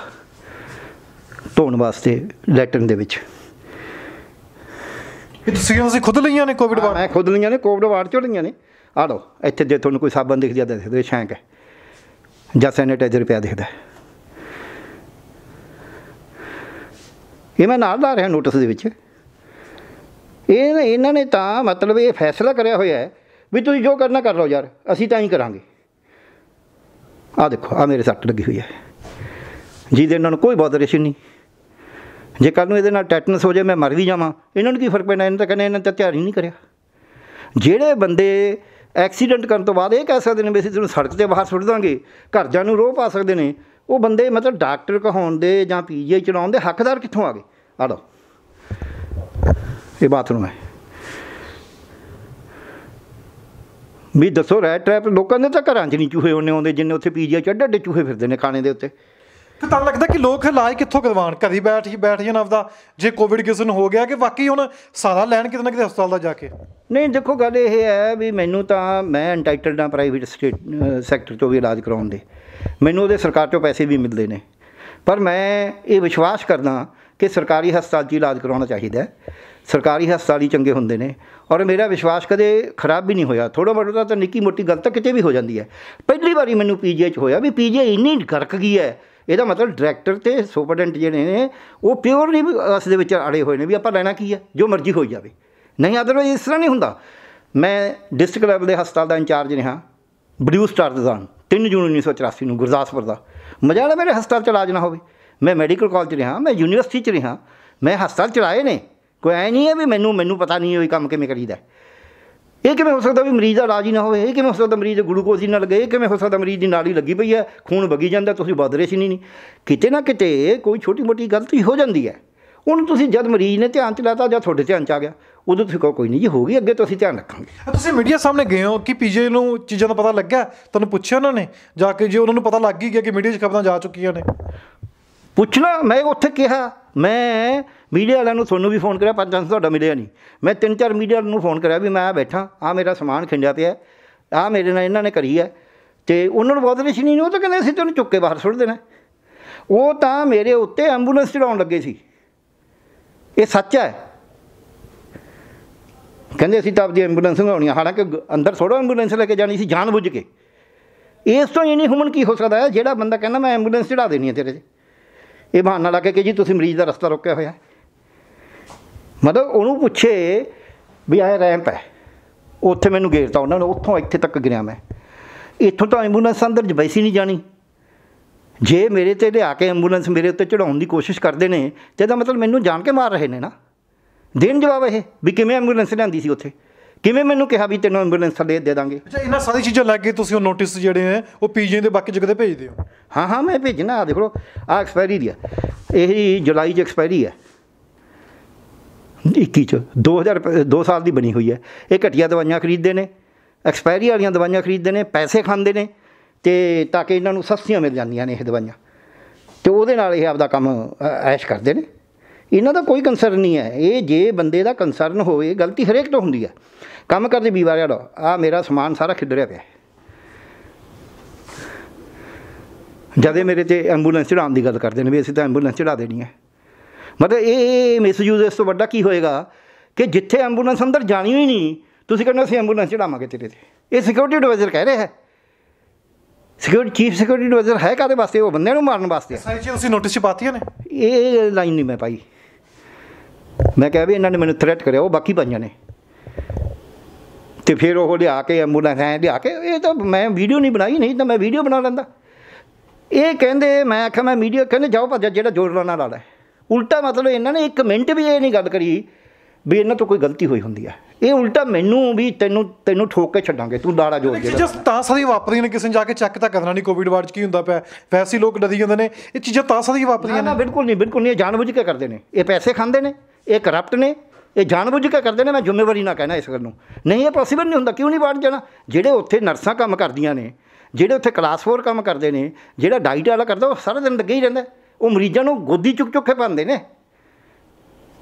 Speaker 1: ਧੋਣ ਵਾਸਤੇ ਲੈਟਰਨ ਦੇ ਵਿੱਚ ਇਹ ਤੁਸੀਂ ਤੁਸੀਂ ਖੁਦ ਲਈਆਂ ਨੇ ਕੋਵਿਡ ਵਾਰ ਮੈਂ ਖੁਦ ਲਈਆਂ ਨੇ ਕੋਵਿਡ ਵਾਰ ਚੋਂ ਲਈਆਂ ਨੇ ਆ ਲਓ ਇੱਥੇ ਜੇ ਤੁਹਾਨੂੰ ਕੋਈ ਸਾਬਣ ਦਿਖ ਜਾਂਦਾ ਦੇਖਦੇ ਸ਼ੈਂਕ ਹੈ ਜਾਂ ਸੈਨੀਟਾਈਜ਼ਰ ਪਿਆ ਦਿਖਦਾ ਇਹ ਮੈਂ ਨਾਲ ਦਾ ਰਿਹਾ ਨੋਟਿਸ ਦੇ ਵਿੱਚ ਇਹ ਇਹਨਾਂ ਨੇ ਤਾਂ ਮਤਲਬ ਇਹ ਫੈਸਲਾ ਕਰਿਆ ਹੋਇਆ ਹੈ ਵੀ ਤੁਸੀਂ ਜੋ ਕਰਨਾ ਕਰ ਲਓ ਯਾਰ ਅਸੀਂ ਤਾਂ ਹੀ ਕਰਾਂਗੇ ਆ ਦੇਖੋ ਆ ਮੇਰੇ ਸੱਟ ਲੱਗੀ ਹੋਈ ਹੈ ਜਿਹਦੇ ਇਹਨਾਂ ਨੂੰ ਕੋਈ ਬੋਦਰੇਸ਼ਨ ਨਹੀਂ ਜੇ ਕੱਲ ਨੂੰ ਇਹਦੇ ਨਾਲ ਟੈਟਨਸ ਹੋ ਜਾਏ ਮੈਂ ਮਰ ਵੀ ਜਾਵਾਂ ਇਹਨਾਂ ਨੂੰ ਕੀ ਫਰਕ ਪੈਣਾ ਇਹਨਾਂ ਤਾਂ ਕਹਿੰਦੇ ਇਹਨਾਂ ਤਾਂ ਤਿਆਰੀ ਨਹੀਂ ਕਰਿਆ ਜਿਹੜੇ ਬੰਦੇ ਐਕਸੀਡੈਂਟ ਕਰਨ ਤੋਂ ਬਾਅਦ ਇਹ ਕਹਿ ਸਕਦੇ ਨੇ ਵੀ ਅਸੀਂ ਤੁਹਾਨੂੰ ਸੜਕ ਤੇ ਬਾਹਰ ਸੁੱਟ ਦਾਂਗੇ ਘਰ ਜਾਣ ਨੂੰ ਰੋਹ ਪਾ ਸਕਦੇ ਨੇ ਉਹ ਬੰਦੇ ਮਤਲਬ ਡਾਕਟਰ ਕਹਾਉਣ ਦੇ ਜਾਂ ਪੀਜੀ ਚਲਾਉਣ ਦੇ ਹੱਕਦਾਰ ਕਿੱਥੋਂ ਆ ਗਏ ਆ ਲਓ ਇਹ ਬਾਤ ਨੂੰ ਹੈ ਵੀ ਦੱਸੋ ਰੈਟ ਟ੍ਰੈਪ ਲੋਕਾਂ ਦੇ ਤਾਂ ਘਰਾਂ 'ਚ ਨਹੀਂ ਚੂਹੇ ਹੁੰਨੇ ਆਉਂਦੇ ਜਿੰਨੇ ਉੱਥੇ ਪੀਜੀਆ ਚ ਅੱਡੇ ਅੱਡੇ ਚੂਹੇ ਫਿਰਦੇ ਨੇ ਖਾਣੇ ਦੇ ਉੱਤੇ ਤੇ ਤੁਹਾਨੂੰ ਲੱਗਦਾ ਕਿ
Speaker 2: ਲੋਕ ਇਲਾਜ ਕਿੱਥੋਂ ਕਰਵਾਣ ਘਰੀ ਬੈਠ ਹੀ ਬੈਠ ਜਾਣ ਆਪਦਾ ਜੇ ਕੋਵਿਡ ਕਿਸੇ ਨੂੰ ਹੋ ਗਿਆ ਕਿ ਵਾਕਈ ਹੁਣ ਸਾਰਾ ਲੈਣ ਕਿਤੇ ਨਾ ਕਿਤੇ ਹਸਪਤਾਲ ਦਾ ਜਾ ਕੇ
Speaker 1: ਨਹੀਂ ਦੇਖੋ ਗੱਲ ਇਹ ਹੈ ਵੀ ਮੈਨੂੰ ਤਾਂ ਮੈਂ ਐਂਟਾਈਟਲਡ ਆ ਪ੍ਰਾਈਵੇਟ ਸਟੇਟ ਸੈਕਟਰ ਤੋਂ ਵੀ ਇਲਾਜ ਕਰਾਉਣ ਦੇ ਮੈਨੂੰ ਉਹਦੇ ਸਰਕਾਰ ਤੋਂ ਪੈਸੇ ਵੀ ਮਿਲਦੇ ਨੇ ਪਰ ਮੈਂ ਇਹ ਵਿਸ਼ਵਾਸ ਕਰਦਾ ਕਿ ਸਰਕਾਰੀ ਹਸਪਤਾਲ 'ਚ ਇਲਾਜ ਕਰਾਉਣਾ ਚਾਹੀਦਾ ਸਰਕਾਰੀ ਹਸਪਤਾਲ ਹੀ ਚੰਗੇ ਹੁੰਦੇ ਨੇ ਔਰ ਮੇਰਾ ਵਿਸ਼ਵਾਸ ਕਦੇ ਖਰਾਬ ਵੀ ਨਹੀਂ ਹੋਇਆ ਥੋੜਾ ਮੋਟਾ ਤਾਂ ਨਿੱਕੀ ਮੋਟੀ ਗਲਤ ਕਿਤੇ ਵੀ ਹੋ ਜਾਂਦੀ ਹੈ ਪਹਿਲੀ ਵਾਰੀ ਮੈਨੂੰ ਪੀਜੀਆਈ 'ਚ ਹੋਇਆ ਵੀ ਪੀਜੀਆਈ ਇੰਨੀ ਗਰਕ ਗਈ ਹੈ ਇਹਦਾ ਮਤਲਬ ਡਾਇਰੈਕਟਰ ਤੇ ਸੁਪਰਡੈਂਟ ਜਿਹੜੇ ਨੇ ਉਹ ਪਿਓਰਲੀ ਅਸ ਦੇ ਵਿੱਚ ਅੜੇ ਹੋਏ ਨੇ ਵੀ ਆਪਾਂ ਲੈਣਾ ਕੀ ਹੈ ਜੋ ਮਰਜ਼ੀ ਹੋਈ ਜਾਵੇ ਨਹੀਂ ਅਦਰਵਾਈਜ਼ ਇਸ ਤਰ੍ਹਾਂ ਨਹੀਂ ਹੁੰਦਾ ਮੈਂ ਡਿਸਟ੍ਰਿਕਟ ਲੈਵਲ ਦੇ ਹਸਪਤਾਲ ਦਾ ਇੰਚਾਰਜ ਰਿਹਾ ਬਲੂ ਸਟਾਰ ਦਿਵਾਨ 3 ਜੂਨ 1984 ਨੂੰ ਗੁਰਦਾਸਪੁਰ ਦਾ ਮਜਾਲਾ ਮੇਰੇ ਹਸਪਤਾਲ ਚ ਇਲਾਜ ਨਾ ਹੋਵੇ ਮੈਂ ਮੈਡੀਕਲ ਕਾਲਜ 'ਚ ਰਿਹਾ ਮੈਂ ਯੂਨੀਵਰਸਿਟੀ 'ਚ ਰਿਹਾ ਮੈਂ ਹਸਪਤਾਲ ਚ ਚਲਾਏ ਨੇ ਕੋਈ ਐ ਨਹੀਂ ਹੈ ਵੀ ਮੈਨੂੰ ਮੈਨੂੰ ਪਤਾ ਨਹੀਂ ਹੋਈ ਕੰਮ ਕਿਵੇਂ ਕਰੀਦਾ ਇਹ ਕਿਵੇਂ ਹੋ ਸਕਦਾ ਵੀ ਮਰੀਜ਼ ਦਾ ਰਾਜੀ ਨਾ ਹੋਵੇ ਇਹ ਕਿਵੇਂ ਹੋ ਸਕਦਾ ਮਰੀਜ਼ ਗਲੂਕੋਜ਼ ਹੀ ਨਾ ਲੱਗੇ ਇਹ ਕਿਵੇਂ ਹੋ ਸਕਦਾ ਮਰੀਜ਼ ਦੀ ਨਾੜੀ ਲੱਗੀ ਪਈ ਹੈ ਖੂਨ ਵਗੀ ਜਾਂਦਾ ਤੁਸੀਂ ਵਧ ਰਹੇ ਸੀ ਨਹੀਂ ਕਿਤੇ ਨਾ ਕਿਤੇ ਕੋਈ ਛੋਟੀ ਮੋਟੀ ਗਲਤੀ ਹੋ ਜਾਂਦੀ ਹੈ ਉਹਨੂੰ ਤੁਸੀਂ ਜਦ ਮਰੀਜ਼ ਨੇ ਧਿਆਨ ਚ ਲਾਤਾ ਜਾਂ ਤੁਹਾਡੇ ਧਿਆਨ ਚ ਆ ਗਿਆ
Speaker 2: ਉਦੋਂ ਤੁਸੀਂ ਕਹੋ ਕੋਈ ਨਹੀਂ ਜੀ ਹੋ ਗਈ ਅੱਗੇ ਤੋਂ ਅਸੀਂ ਧਿਆਨ ਰੱਖਾਂਗੇ ਤੁਸੀਂ ਮੀਡੀਆ ਸਾਹਮਣੇ ਗਏ ਹੋ ਕਿ ਪੀਜੇ ਨੂੰ ਚੀਜ਼ਾਂ ਦਾ ਪਤਾ ਲੱਗਾ ਤੁਹਾਨੂੰ ਪੁੱਛਿਆ ਉਹਨਾਂ ਨੇ ਜਾ ਕੇ ਜੇ ਉਹਨਾਂ ਨੂੰ ਪਤਾ ਲੱਗ ਗਿਆ ਕਿ ਮੀਡੀਆ 'ਚ ਖਬਰਾਂ ਜਾ ਚੁੱਕੀਆਂ ਨੇ
Speaker 1: ਪੁੱਛਣਾ ਮੈਂ ਉੱਥੇ ਕਿਹਾ ਮੈਂ ਮੀਡੀਆ ਵਾਲਿਆਂ ਨੂੰ ਤੁਹਾਨੂੰ ਵੀ ਫੋਨ ਕਰਿਆ ਪਰ ਤੁਹਾਨੂੰ ਤੁਹਾਡਾ ਮਿਲਿਆ ਨਹੀਂ ਮੈਂ ਤਿੰਨ ਚਾਰ ਮੀਡੀਆ ਨੂੰ ਫੋਨ ਕਰਿਆ ਵੀ ਮੈਂ ਬੈਠਾ ਆ ਮੇਰਾ ਸਮਾਨ ਖਿੰਡਿਆ ਪਿਆ ਆ ਮੇਰੇ ਨਾਲ ਇਹਨਾਂ ਨੇ ਕਰੀ ਹੈ ਤੇ ਉਹਨਾਂ ਨੂੰ ਬਹੁਤ ਰਿਸ਼ਨੀ ਨਹੀਂ ਉਹ ਤਾਂ ਕਹਿੰਦੇ ਅਸੀਂ ਤੈਨੂੰ ਚੁੱਕ ਕੇ ਬਾਹਰ ਸੁੱਟ ਦੇਣਾ ਉਹ ਤਾਂ ਮੇਰੇ ਉੱਤੇ ਐਂਬੂਲੈਂਸ ਚੜਾਉਣ ਲੱਗੇ ਸੀ ਇਹ ਸੱਚ ਹੈ ਕਹਿੰਦੇ ਅਸੀਂ ਤਾਂ ਆਪਦੀ ਐਂਬੂਲੈਂਸ ਆ ਹਾਲਾਂਕਿ ਅੰਦਰ ਥੋੜਾ ਐਂਬੂਲੈਂਸ ਲੈ ਕੇ ਜਾਣੀ ਸੀ ਜਾਣ ਬੁੱਝ ਕੇ ਇਸ ਤੋਂ ਇਨੀ ਹਿਊਮਨ ਕੀ ਹੋ ਸਕਦਾ ਹੈ ਜਿਹੜਾ ਬੰਦਾ ਕਹਿੰਦਾ ਮੈਂ ਐਂਬੂਲੈਂਸ ਚੜਾ ਦੇਣੀ ਹੈ ਤੇਰੇ ਤੇ ਇਹ ਬਹਾਨਾ ਲਾ ਕੇ ਕਿ ਜੀ ਤੁਸੀਂ ਮਰੀਜ਼ ਦਾ ਰਸਤਾ ਰੋਕਿਆ ਹੋਇਆ ਮਤਲਬ ਉਹਨੂੰ ਪੁੱਛੇ ਵੀ ਆਹ ਰੈਂਪ ਹੈ ਉੱਥੇ ਮੈਨੂੰ ਗੇਰਤਾ ਉਹਨਾਂ ਨੇ ਉੱਥੋਂ ਇੱਥੇ ਤੱਕ ਗਿਰਿਆ ਮੈਂ ਇੱਥੋਂ ਤਾਂ ਐਂਬੂਲੈਂਸ ਅੰਦਰ ਜਬੈਸੀ ਨਹੀਂ ਜਾਣੀ ਜੇ ਮੇਰੇ ਤੇ ਲਿਆ ਕੇ ਐਂਬੂਲੈਂਸ ਮੇਰੇ ਉੱਤੇ ਚੜਾਉਣ ਦੀ ਕੋਸ਼ਿਸ਼ ਕਰਦੇ ਨੇ ਤੇ ਇਹਦਾ ਮਤਲਬ ਮੈਨੂੰ ਜਾਣ ਕੇ ਮਾਰ ਰਹੇ ਨੇ ਨਾ ਦੇਣ ਜਵਾਬ ਇਹ ਵੀ ਕਿਵੇਂ ਐਂਬੂਲੈਂਸ ਲਿਆਂਦੀ ਸੀ ਉੱਥੇ ਕਿਵੇਂ ਮੈਨੂੰ ਕਿਹਾ ਵੀ ਤੈਨੂੰ ਐਂਬੂਲੈਂਸ ਦੇ ਦੇ ਦਾਂਗੇ ਅੱਛਾ ਇਹਨਾਂ ਸਾਰੀ ਚੀਜ਼ਾਂ ਲੱਗ ਗਈ ਤੁਸੀਂ ਉਹ ਨੋਟਿਸ ਜਿਹੜੇ ਆ ਉਹ ਪੀਜੀ ਦੇ ਬਾਕੀ ਜਗ੍ਹਾ ਤੇ ਭੇਜਦੇ ਹੋ ਹਾਂ ਹਾਂ ਮੈਂ ਭੇਜਣਾ ਆ ਦੇਖੋ ਆ ਐਕਸਪਾਇਰੀ ਦੀ ਆ ਇਹ ਜੁਲਾਈ ਚ ਐਕਸਪਾਇਰੀ ਹੈ 21 ਚ 2000 2 ਸਾਲ ਦੀ ਬਣੀ ਹੋਈ ਹੈ ਇਹ ਘਟੀਆ ਦਵਾਈਆਂ ਖਰੀਦਦੇ ਨੇ ਐਕਸਪਾਇਰੀ ਵਾਲੀਆਂ ਦਵਾਈਆਂ ਖਰੀਦਦੇ ਨੇ ਪੈਸੇ ਖਾਂਦੇ ਨੇ ਤੇ ਤਾਂ ਕਿ ਇਹਨਾਂ ਨੂੰ ਸਸਤੀਆਂ ਮਿਲ ਜਾਂਦੀਆਂ ਨੇ ਇਹ ਦਵਾਈਆਂ ਤੇ ਉਹਦੇ ਨਾਲ ਇਹ ਆਪਦਾ ਕੰਮ ਐਸ਼ ਕਰਦੇ ਨੇ ਇਹਨਾਂ ਦਾ ਕੋਈ ਕੰਸਰਨ ਨਹੀਂ ਹੈ ਇਹ ਜੇ ਬੰਦੇ ਦਾ ਕੰਸਰਨ ਹੋਵੇ ਗਲਤੀ ਹਰੇਕ ਤੋਂ ਹੁੰਦੀ ਹੈ ਕੰਮ ਕਰਦੇ ਵੀ ਵਾਰਿਆ ਲੋ ਆ ਮੇਰਾ ਸਮਾਨ ਸਾਰਾ ਖਿੱਦੜਿਆ ਪਿਆ ਜਦੇ ਮੇਰੇ ਤੇ ਐਂਬੂਲੈਂਸ ਚੜਾਉਣ ਦੀ ਗੱਲ ਕਰਦੇ ਨੇ ਵੀ ਅਸੀਂ ਤਾਂ ਐਂਬੂਲੈਂਸ ਚੜਾ ਦੇਣੀ ਹੈ ਮਤਲਬ ਇਹ ਮਿਸਯੂਜ਼ ਇਸ ਤੋਂ ਵੱਡਾ ਕੀ ਹੋਏਗਾ ਕਿ ਜਿੱਥੇ ਐਂਬੂਲੈਂਸ ਅੰਦਰ ਜਾਣੀ ਹੀ ਨਹੀਂ ਤੁਸੀਂ ਕਹਿੰਦੇ ਅਸੀਂ ਐਂਬੂਲੈਂਸ ਚੜਾਵਾਂਗੇ ਤੇਰੇ ਤੇ ਇਹ ਸਿਕਿਉਰਿਟੀ ਐਡਵਾਈਜ਼ਰ ਕਹਿ ਰਿਹਾ ਹੈ ਸਿਕਿਉਰਿਟੀ ਚੀਫ ਸਿਕਿਉਰਿਟੀ ਐਡਵਾਈਜ਼ਰ ਹੈ ਕਾਦੇ ਵਾਸਤੇ ਉਹ ਬੰਦੇ ਨੂੰ ਮਾਰਨ ਵਾਸਤੇ ਸਾਈ ਜੀ ਤੁਸੀਂ ਨੋਟਿਸ ਚ ਪਾਤੀਆਂ ਨੇ ਇਹ ਲਾਈਨ ਨਹੀਂ ਮੈਂ ਪਾਈ ਮੈਂ ਕਹਿਆ ਵੀ ਇਹਨਾਂ ਨੇ ਮੈਨੂੰ ਥ੍ਰੈਟ ਕਰਿਆ ਉਹ ਬਾਕੀ ਪਾਈਆਂ ਨੇ ਤੇ ਫਿਰ ਉਹ ਲਿਆ ਕੇ ਐਂਬੂਲੈਂਸ ਆਏ ਲਿਆ ਕੇ ਇਹ ਤਾਂ ਮੈਂ ਵੀਡੀਓ ਨਹੀਂ ਬਣਾਈ ਨਹੀਂ ਤਾਂ ਮੈਂ ਵੀਡੀਓ ਬਣਾ ਲੈਂਦਾ ਇਹ ਕਹਿੰਦੇ ਮੈਂ ਆਖਾਂ ਮੈਂ ਮੀਡੀਆ ਕਹਿੰਦੇ ਜਾਓ ਭੱਜ ਜਿਹੜਾ ਜੋਰ ਲਾਣਾ ਲਾ ਲੈ ਉਲਟਾ ਮਤਲਬ ਇਹਨਾਂ ਨੇ ਇੱਕ ਮਿੰਟ ਵੀ ਇਹ ਨਹੀਂ ਗੱਲ ਕਰੀ ਵੀ ਇਹਨਾਂ ਤੋਂ ਕੋਈ
Speaker 2: ਗਲਤੀ ਹੋਈ ਹੁੰਦੀ ਹੈ ਇਹ ਉਲਟਾ ਮੈਨੂੰ ਵੀ ਤੈਨੂੰ ਤੈਨੂੰ ਠੋਕ ਕੇ ਛੱਡਾਂਗੇ ਤੂੰ ਦਾੜਾ ਜੋੜ ਜੇ ਜਸ ਤਾਂ ਸਾਰੀ ਵਾਪਰੀਆਂ ਨੇ ਕਿਸੇ ਨੂੰ ਜਾ ਕੇ ਚੈੱਕ ਤਾਂ ਕਰਨਾ ਨਹੀਂ ਕੋਵਿਡ ਵਾਰਡ 'ਚ ਕੀ ਹੁੰਦਾ ਪਿਆ ਵੈਸੇ ਲੋਕ ਡਰੀ ਜਾਂਦੇ ਨੇ ਇਹ ਚੀਜ਼ਾਂ ਤਾਂ ਸਾਰੀ ਵਾਪਰੀਆਂ
Speaker 1: ਨੇ ਨਾ ਬਿਲਕੁਲ ਨਹੀਂ ਬਿਲਕੁਲ ਨਹੀਂ ਜਾਣਬੁੱਝ ਕੇ ਕਰਦੇ ਨੇ ਇਹ ਪੈਸੇ ਖਾਂਦੇ ਨੇ ਇਹ ਕਰਪਟ ਨੇ ਇਹ ਜਾਣਬੁੱਝ ਕੇ ਕਰਦੇ ਨੇ ਮੈਂ ਜ਼ਿੰਮੇਵਾਰੀ ਨਾ ਕਹਿਣਾ ਇਸ ਗੱਲ ਨੂੰ ਨਹੀਂ ਇਹ ਪੋਸੀਬਲ ਨਹੀਂ ਹੁੰਦਾ ਕਿਉਂ ਨਹੀਂ ਵਾਰਡ ਜਾਣਾ ਜਿਹੜੇ ਉੱਥੇ ਨਰਸਾਂ ਕੰਮ ਕਰਦੀਆਂ ਨੇ ਜਿਹੜੇ ਉੱਥੇ ਕਲਾਸ 4 ਕੰਮ ਕਰਦੇ ਨੇ ਜਿਹੜਾ ਡਾਈਟ ਵਾਲਾ ਕਰਦਾ ਉਹ ਸਾਰਾ ਦਿਨ ਲੱਗੇ ਹੀ ਰਹਿੰਦਾ ਉਹ ਮਰੀਜ਼ਾਂ ਨੂੰ ਗੋਦੀ ਚੁੱਕ ਚੁੱਕ ਕੇ ਪਾਉਂਦੇ ਨੇ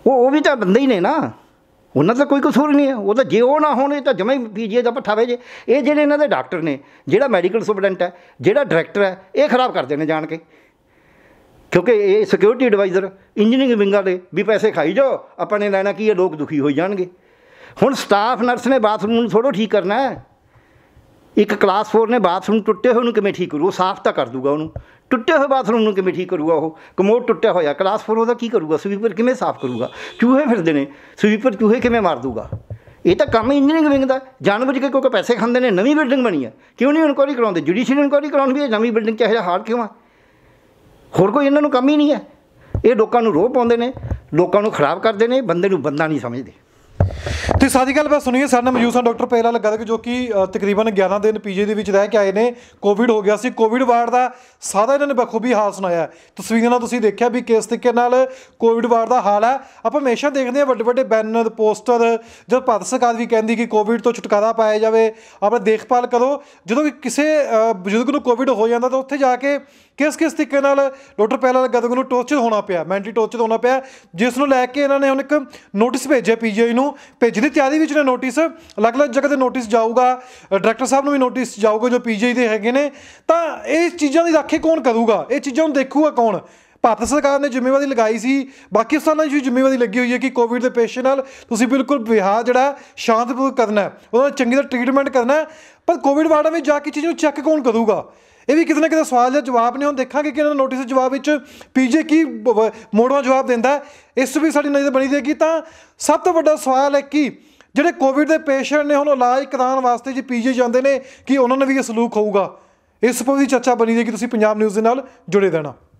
Speaker 1: ਉਹ ਉਹ ਵੀ ਤਾਂ ਬੰਦੇ ਹੀ ਨੇ ਨਾ ਉਹਨਾਂ ਦਾ ਕੋਈ ਕਸੂਰ ਨਹੀਂ ਹੈ ਉਹ ਤਾਂ ਜੇ ਉਹ ਨਾ ਹੋਣ ਤਾਂ ਜਮੇ ਪੀਜੀਏ ਦਾ ਪੱਠਾ ਵੇਜੇ ਇਹ ਜਿਹੜੇ ਇਹਨਾਂ ਦੇ ਡਾਕਟਰ ਨੇ ਜਿਹੜਾ ਮੈਡੀਕਲ ਸੁਪਰਡੈਂਟ ਹੈ ਜਿਹੜਾ ਡਾਇਰੈਕਟਰ ਹੈ ਇਹ ਖਰਾਬ ਕਰਦੇ ਨੇ ਜਾਣ ਕੇ ਕਿਉਂਕਿ ਇਹ ਸਿਕਿਉਰਿਟੀ ਐਡਵਾਈਜ਼ਰ ਇੰਜੀਨੀਅਰਿੰਗ ਵਿੰਗਾਂ ਦੇ ਵੀ ਪੈਸੇ ਖਾਈ ਜਾਓ ਆਪਾਂ ਨੇ ਲੈਣਾ ਕੀ ਇਹ ਲੋਕ ਦੁਖੀ ਹੋਈ ਜਾਣਗੇ ਹੁਣ ਸਟਾਫ ਨਰਸ ਨੇ ਬਾਥਰੂਮ ਨੂੰ ਥੋੜੋ ਠੀਕ ਕਰਨਾ ਹੈ ਇੱਕ ਕਲਾਸ 4 ਨੇ ਬਾਥਰੂਮ ਟੁੱਟੇ ਹੋਏ ਨੂੰ ਕਿਵੇਂ ਠੀਕ ਕਰੂ ਉਹ ਸਾਫ਼ ਤਾਂ ਕਰ ਦੂਗਾ ਉਹਨੂੰ ਟੁੱਟੇ ਹੋਏ ਬਾਥਰੂਮ ਨੂੰ ਕਿਵੇਂ ਠੀਕ ਕਰੂਗਾ ਉਹ ਕਮੋਡ ਟੁੱਟਿਆ ਹੋਇਆ ਕਲਾਸ 4 ਉਹਦਾ ਕੀ ਕਰੂਗਾ ਸਵੀਪਰ ਕਿਵੇਂ ਸਾਫ਼ ਕਰੂਗਾ ਚੂਹੇ ਫਿਰਦੇ ਨੇ ਸਵੀਪਰ ਚੂਹੇ ਕਿਵੇਂ ਮਾਰ ਦੂਗਾ ਇਹ ਤਾਂ ਕੰਮ ਇੰਜੀਨੀਅਰਿੰਗ ਵਿੰਗ ਦਾ ਜਾਣਬੁੱਝ ਕੇ ਕਿਉਂਕਿ ਪੈਸੇ ਖਾਂਦੇ ਨੇ ਨਵੀਂ ਬਿਲਡਿੰਗ ਬਣੀ ਹੈ ਕਿਉਂ ਨਹੀਂ ਇਨਕੁਆਰੀ ਕਰਾਉਂਦੇ ਜੁਡੀਸ਼ੀਅਲ ਇਨਕੁਆਰੀ ਕਰਾਉਣ ਵੀ ਇਹ ਨਵੀਂ ਬਿਲਡਿੰਗ ਚਾਹੇ ਹਾਰ ਕਿਉਂ ਆ ਹੋਰ ਕੋਈ ਇਹਨਾਂ ਨੂੰ ਕੰਮ ਹੀ ਨਹੀਂ ਹੈ ਇਹ ਲੋਕਾਂ ਨੂੰ ਰੋਹ ਪਾਉਂਦੇ ਨੇ ਲੋਕਾਂ ਨੂੰ ਖਰਾਬ ਕਰਦੇ ਨੇ ਬੰਦੇ ਨੂੰ ਬੰਦਾ ਨਹੀਂ ਸਮਝਦੇ
Speaker 2: ਤੇ ਸਾਡੀ ਗੱਲ ਬਸ ਸੁਣੀਏ ਸਾਡੇ ਨਾਲ ਮੌਜੂਦ ਸਨ ਡਾਕਟਰ ਪੇਲਾ ਲੱਗਾ ਕਿ ਜੋ ਕਿ ਤਕਰੀਬਨ 11 ਦਿਨ ਪੀਜੀ ਦੇ ਵਿੱਚ ਰਹਿ ਕੇ ਆਏ ਨੇ ਕੋਵਿਡ ਹੋ ਗਿਆ ਸੀ ਕੋਵਿਡ ਵਾਰਡ ਦਾ ਸਾਦਾ ਇਹਨਾਂ ਨੇ ਬਖੂਬੀ ਹਾਲ ਸੁਣਾਇਆ ਤਸਵੀਰਾਂ ਨਾਲ ਤੁਸੀਂ ਦੇਖਿਆ ਵੀ ਕਿਸ ਤਰੀਕੇ ਨਾਲ ਕੋਵਿਡ ਵਾਰਡ ਦਾ ਹਾਲ ਹੈ ਆਪਾਂ ਹਮੇਸ਼ਾ ਦੇਖਦੇ ਹਾਂ ਵੱਡੇ ਵੱਡੇ ਬੈਨਰ ਪੋਸਟਰ ਜਦ ਭਾਰਤ ਸਰਕਾਰ ਵੀ ਕਹਿੰਦੀ ਕਿ ਕੋਵਿਡ ਤੋਂ ਛੁਟਕਾਰਾ ਪਾਇਆ ਜਾਵੇ ਆਪਾਂ ਦੇਖਭਾਲ ਕਰੋ ਜਦੋਂ ਕਿਸੇ ਬਜ਼ੁਰਗ ਨੂੰ ਕੋਵਿਡ ਹੋ ਜਾਂਦਾ ਤਾਂ ਉੱਥੇ ਜਾ ਕੇ ਕਿਸ ਕਿਸ ਤਰੀਕੇ ਨਾਲ ਡਾਕਟਰ ਪਹਿਲਾਂ ਗਦਗ ਨੂੰ ਟੋਰਚਰ ਹੋਣਾ ਪਿਆ ਮੈਂਟਲੀ ਟੋਰਚਰ ਹੋਣਾ ਪਿਆ ਜਿਸ ਨੂੰ ਲੈ ਕੇ ਇਹਨਾਂ ਨੇ ਹੁਣ ਇੱਕ ਨੋਟਿਸ ਭੇਜਿਆ ਪੀਜੀਆਈ ਨੂੰ ਨੂੰ ਭੇਜਣ ਦੀ ਤਿਆਰੀ ਵਿੱਚ ਨੇ ਨੋਟਿਸ ਅਲੱਗ-ਅਲੱਗ ਜਗ੍ਹਾ ਤੇ ਨੋਟਿਸ ਜਾਊਗਾ ਡਾਇਰੈਕਟਰ ਸਾਹਿਬ ਨੂੰ ਵੀ ਨੋਟਿਸ ਜਾਊਗਾ ਜੋ ਪੀਜੀਆਈ ਦੇ ਹੈਗੇ ਨੇ ਤਾਂ ਇਹ ਚੀਜ਼ਾਂ ਦੀ ਰਾਖੀ ਕੌਣ ਕਰੂਗਾ ਇਹ ਚੀਜ਼ਾਂ ਨੂੰ ਦੇਖੂਗਾ ਕੌਣ ਭਾਰਤ ਸਰਕਾਰ ਨੇ ਜ਼ਿੰਮੇਵਾਰੀ ਲਗਾਈ ਸੀ ਪਾਕਿਸਤਾਨ ਦੀ ਜ਼ਿੰਮੇਵਾਰੀ ਲੱਗੀ ਹੋਈ ਹੈ ਕਿ ਕੋਵਿਡ ਦੇ ਪੇਸ਼ੇ ਨਾਲ ਤੁਸੀਂ ਬਿਲਕੁਲ ਵਿਹਾਰ ਜਿਹੜਾ ਸ਼ਾਂਤਪੂਰਵਕ ਕਰਨਾ ਹੈ ਉਹਨਾਂ ਚੰਗੀ ਤਰ੍ਹਾਂ ਟ੍ਰੀਟਮੈਂਟ ਕਰਨਾ ਪਰ ਕੋਵਿਡ ਵਾਰਡਾਂ ਵਿੱਚ ਜਾ ਕੇ ਚੀਜ਼ ਨੂੰ ਚੈੱਕ ਕੌਣ ਕਰੂਗਾ ਇਹ ਵੀ ਕਿਤੇ ਨਾ ਕਿਤੇ ਸਵਾਲ ਦਾ ਜਵਾਬ ਨੇ ਹੁਣ ਦੇਖਾਂਗੇ ਕਿ ਇਹਨਾਂ ਨੋਟਿਸ ਜਵਾਬ ਵਿੱਚ ਪੀਜੇ ਕੀ ਮੋੜਵਾ ਜਵਾਬ ਦਿੰਦਾ ਇਸ ਵੀ ਸਾਡੀ ਨਜ਼ਰ ਬਣੀ ਦੇਗੀ ਤਾਂ ਸਭ ਤੋਂ ਵੱਡਾ ਸਵਾਲ ਹੈ ਕਿ ਜਿਹੜੇ ਕੋਵਿਡ ਦੇ ਪੇਸ਼ੈਂਟ ਨੇ ਹੁਣ ਇਲਾਜ ਕਰਾਉਣ ਵਾਸਤੇ ਜੇ ਪੀਜੇ ਜਾਂਦੇ ਨੇ ਕਿ ਉਹਨਾਂ ਨੂੰ ਵੀ ਇਹ ਸਲੂਕ ਹੋਊਗਾ ਇਸ ਪਰ ਵੀ ਚਰਚਾ ਬਣੀ ਦੇਗੀ ਤੁਸੀਂ ਪੰਜਾਬ ਨਿਊਜ਼ ਦੇ ਨਾਲ ਜੁੜੇ ਰਹਿਣਾ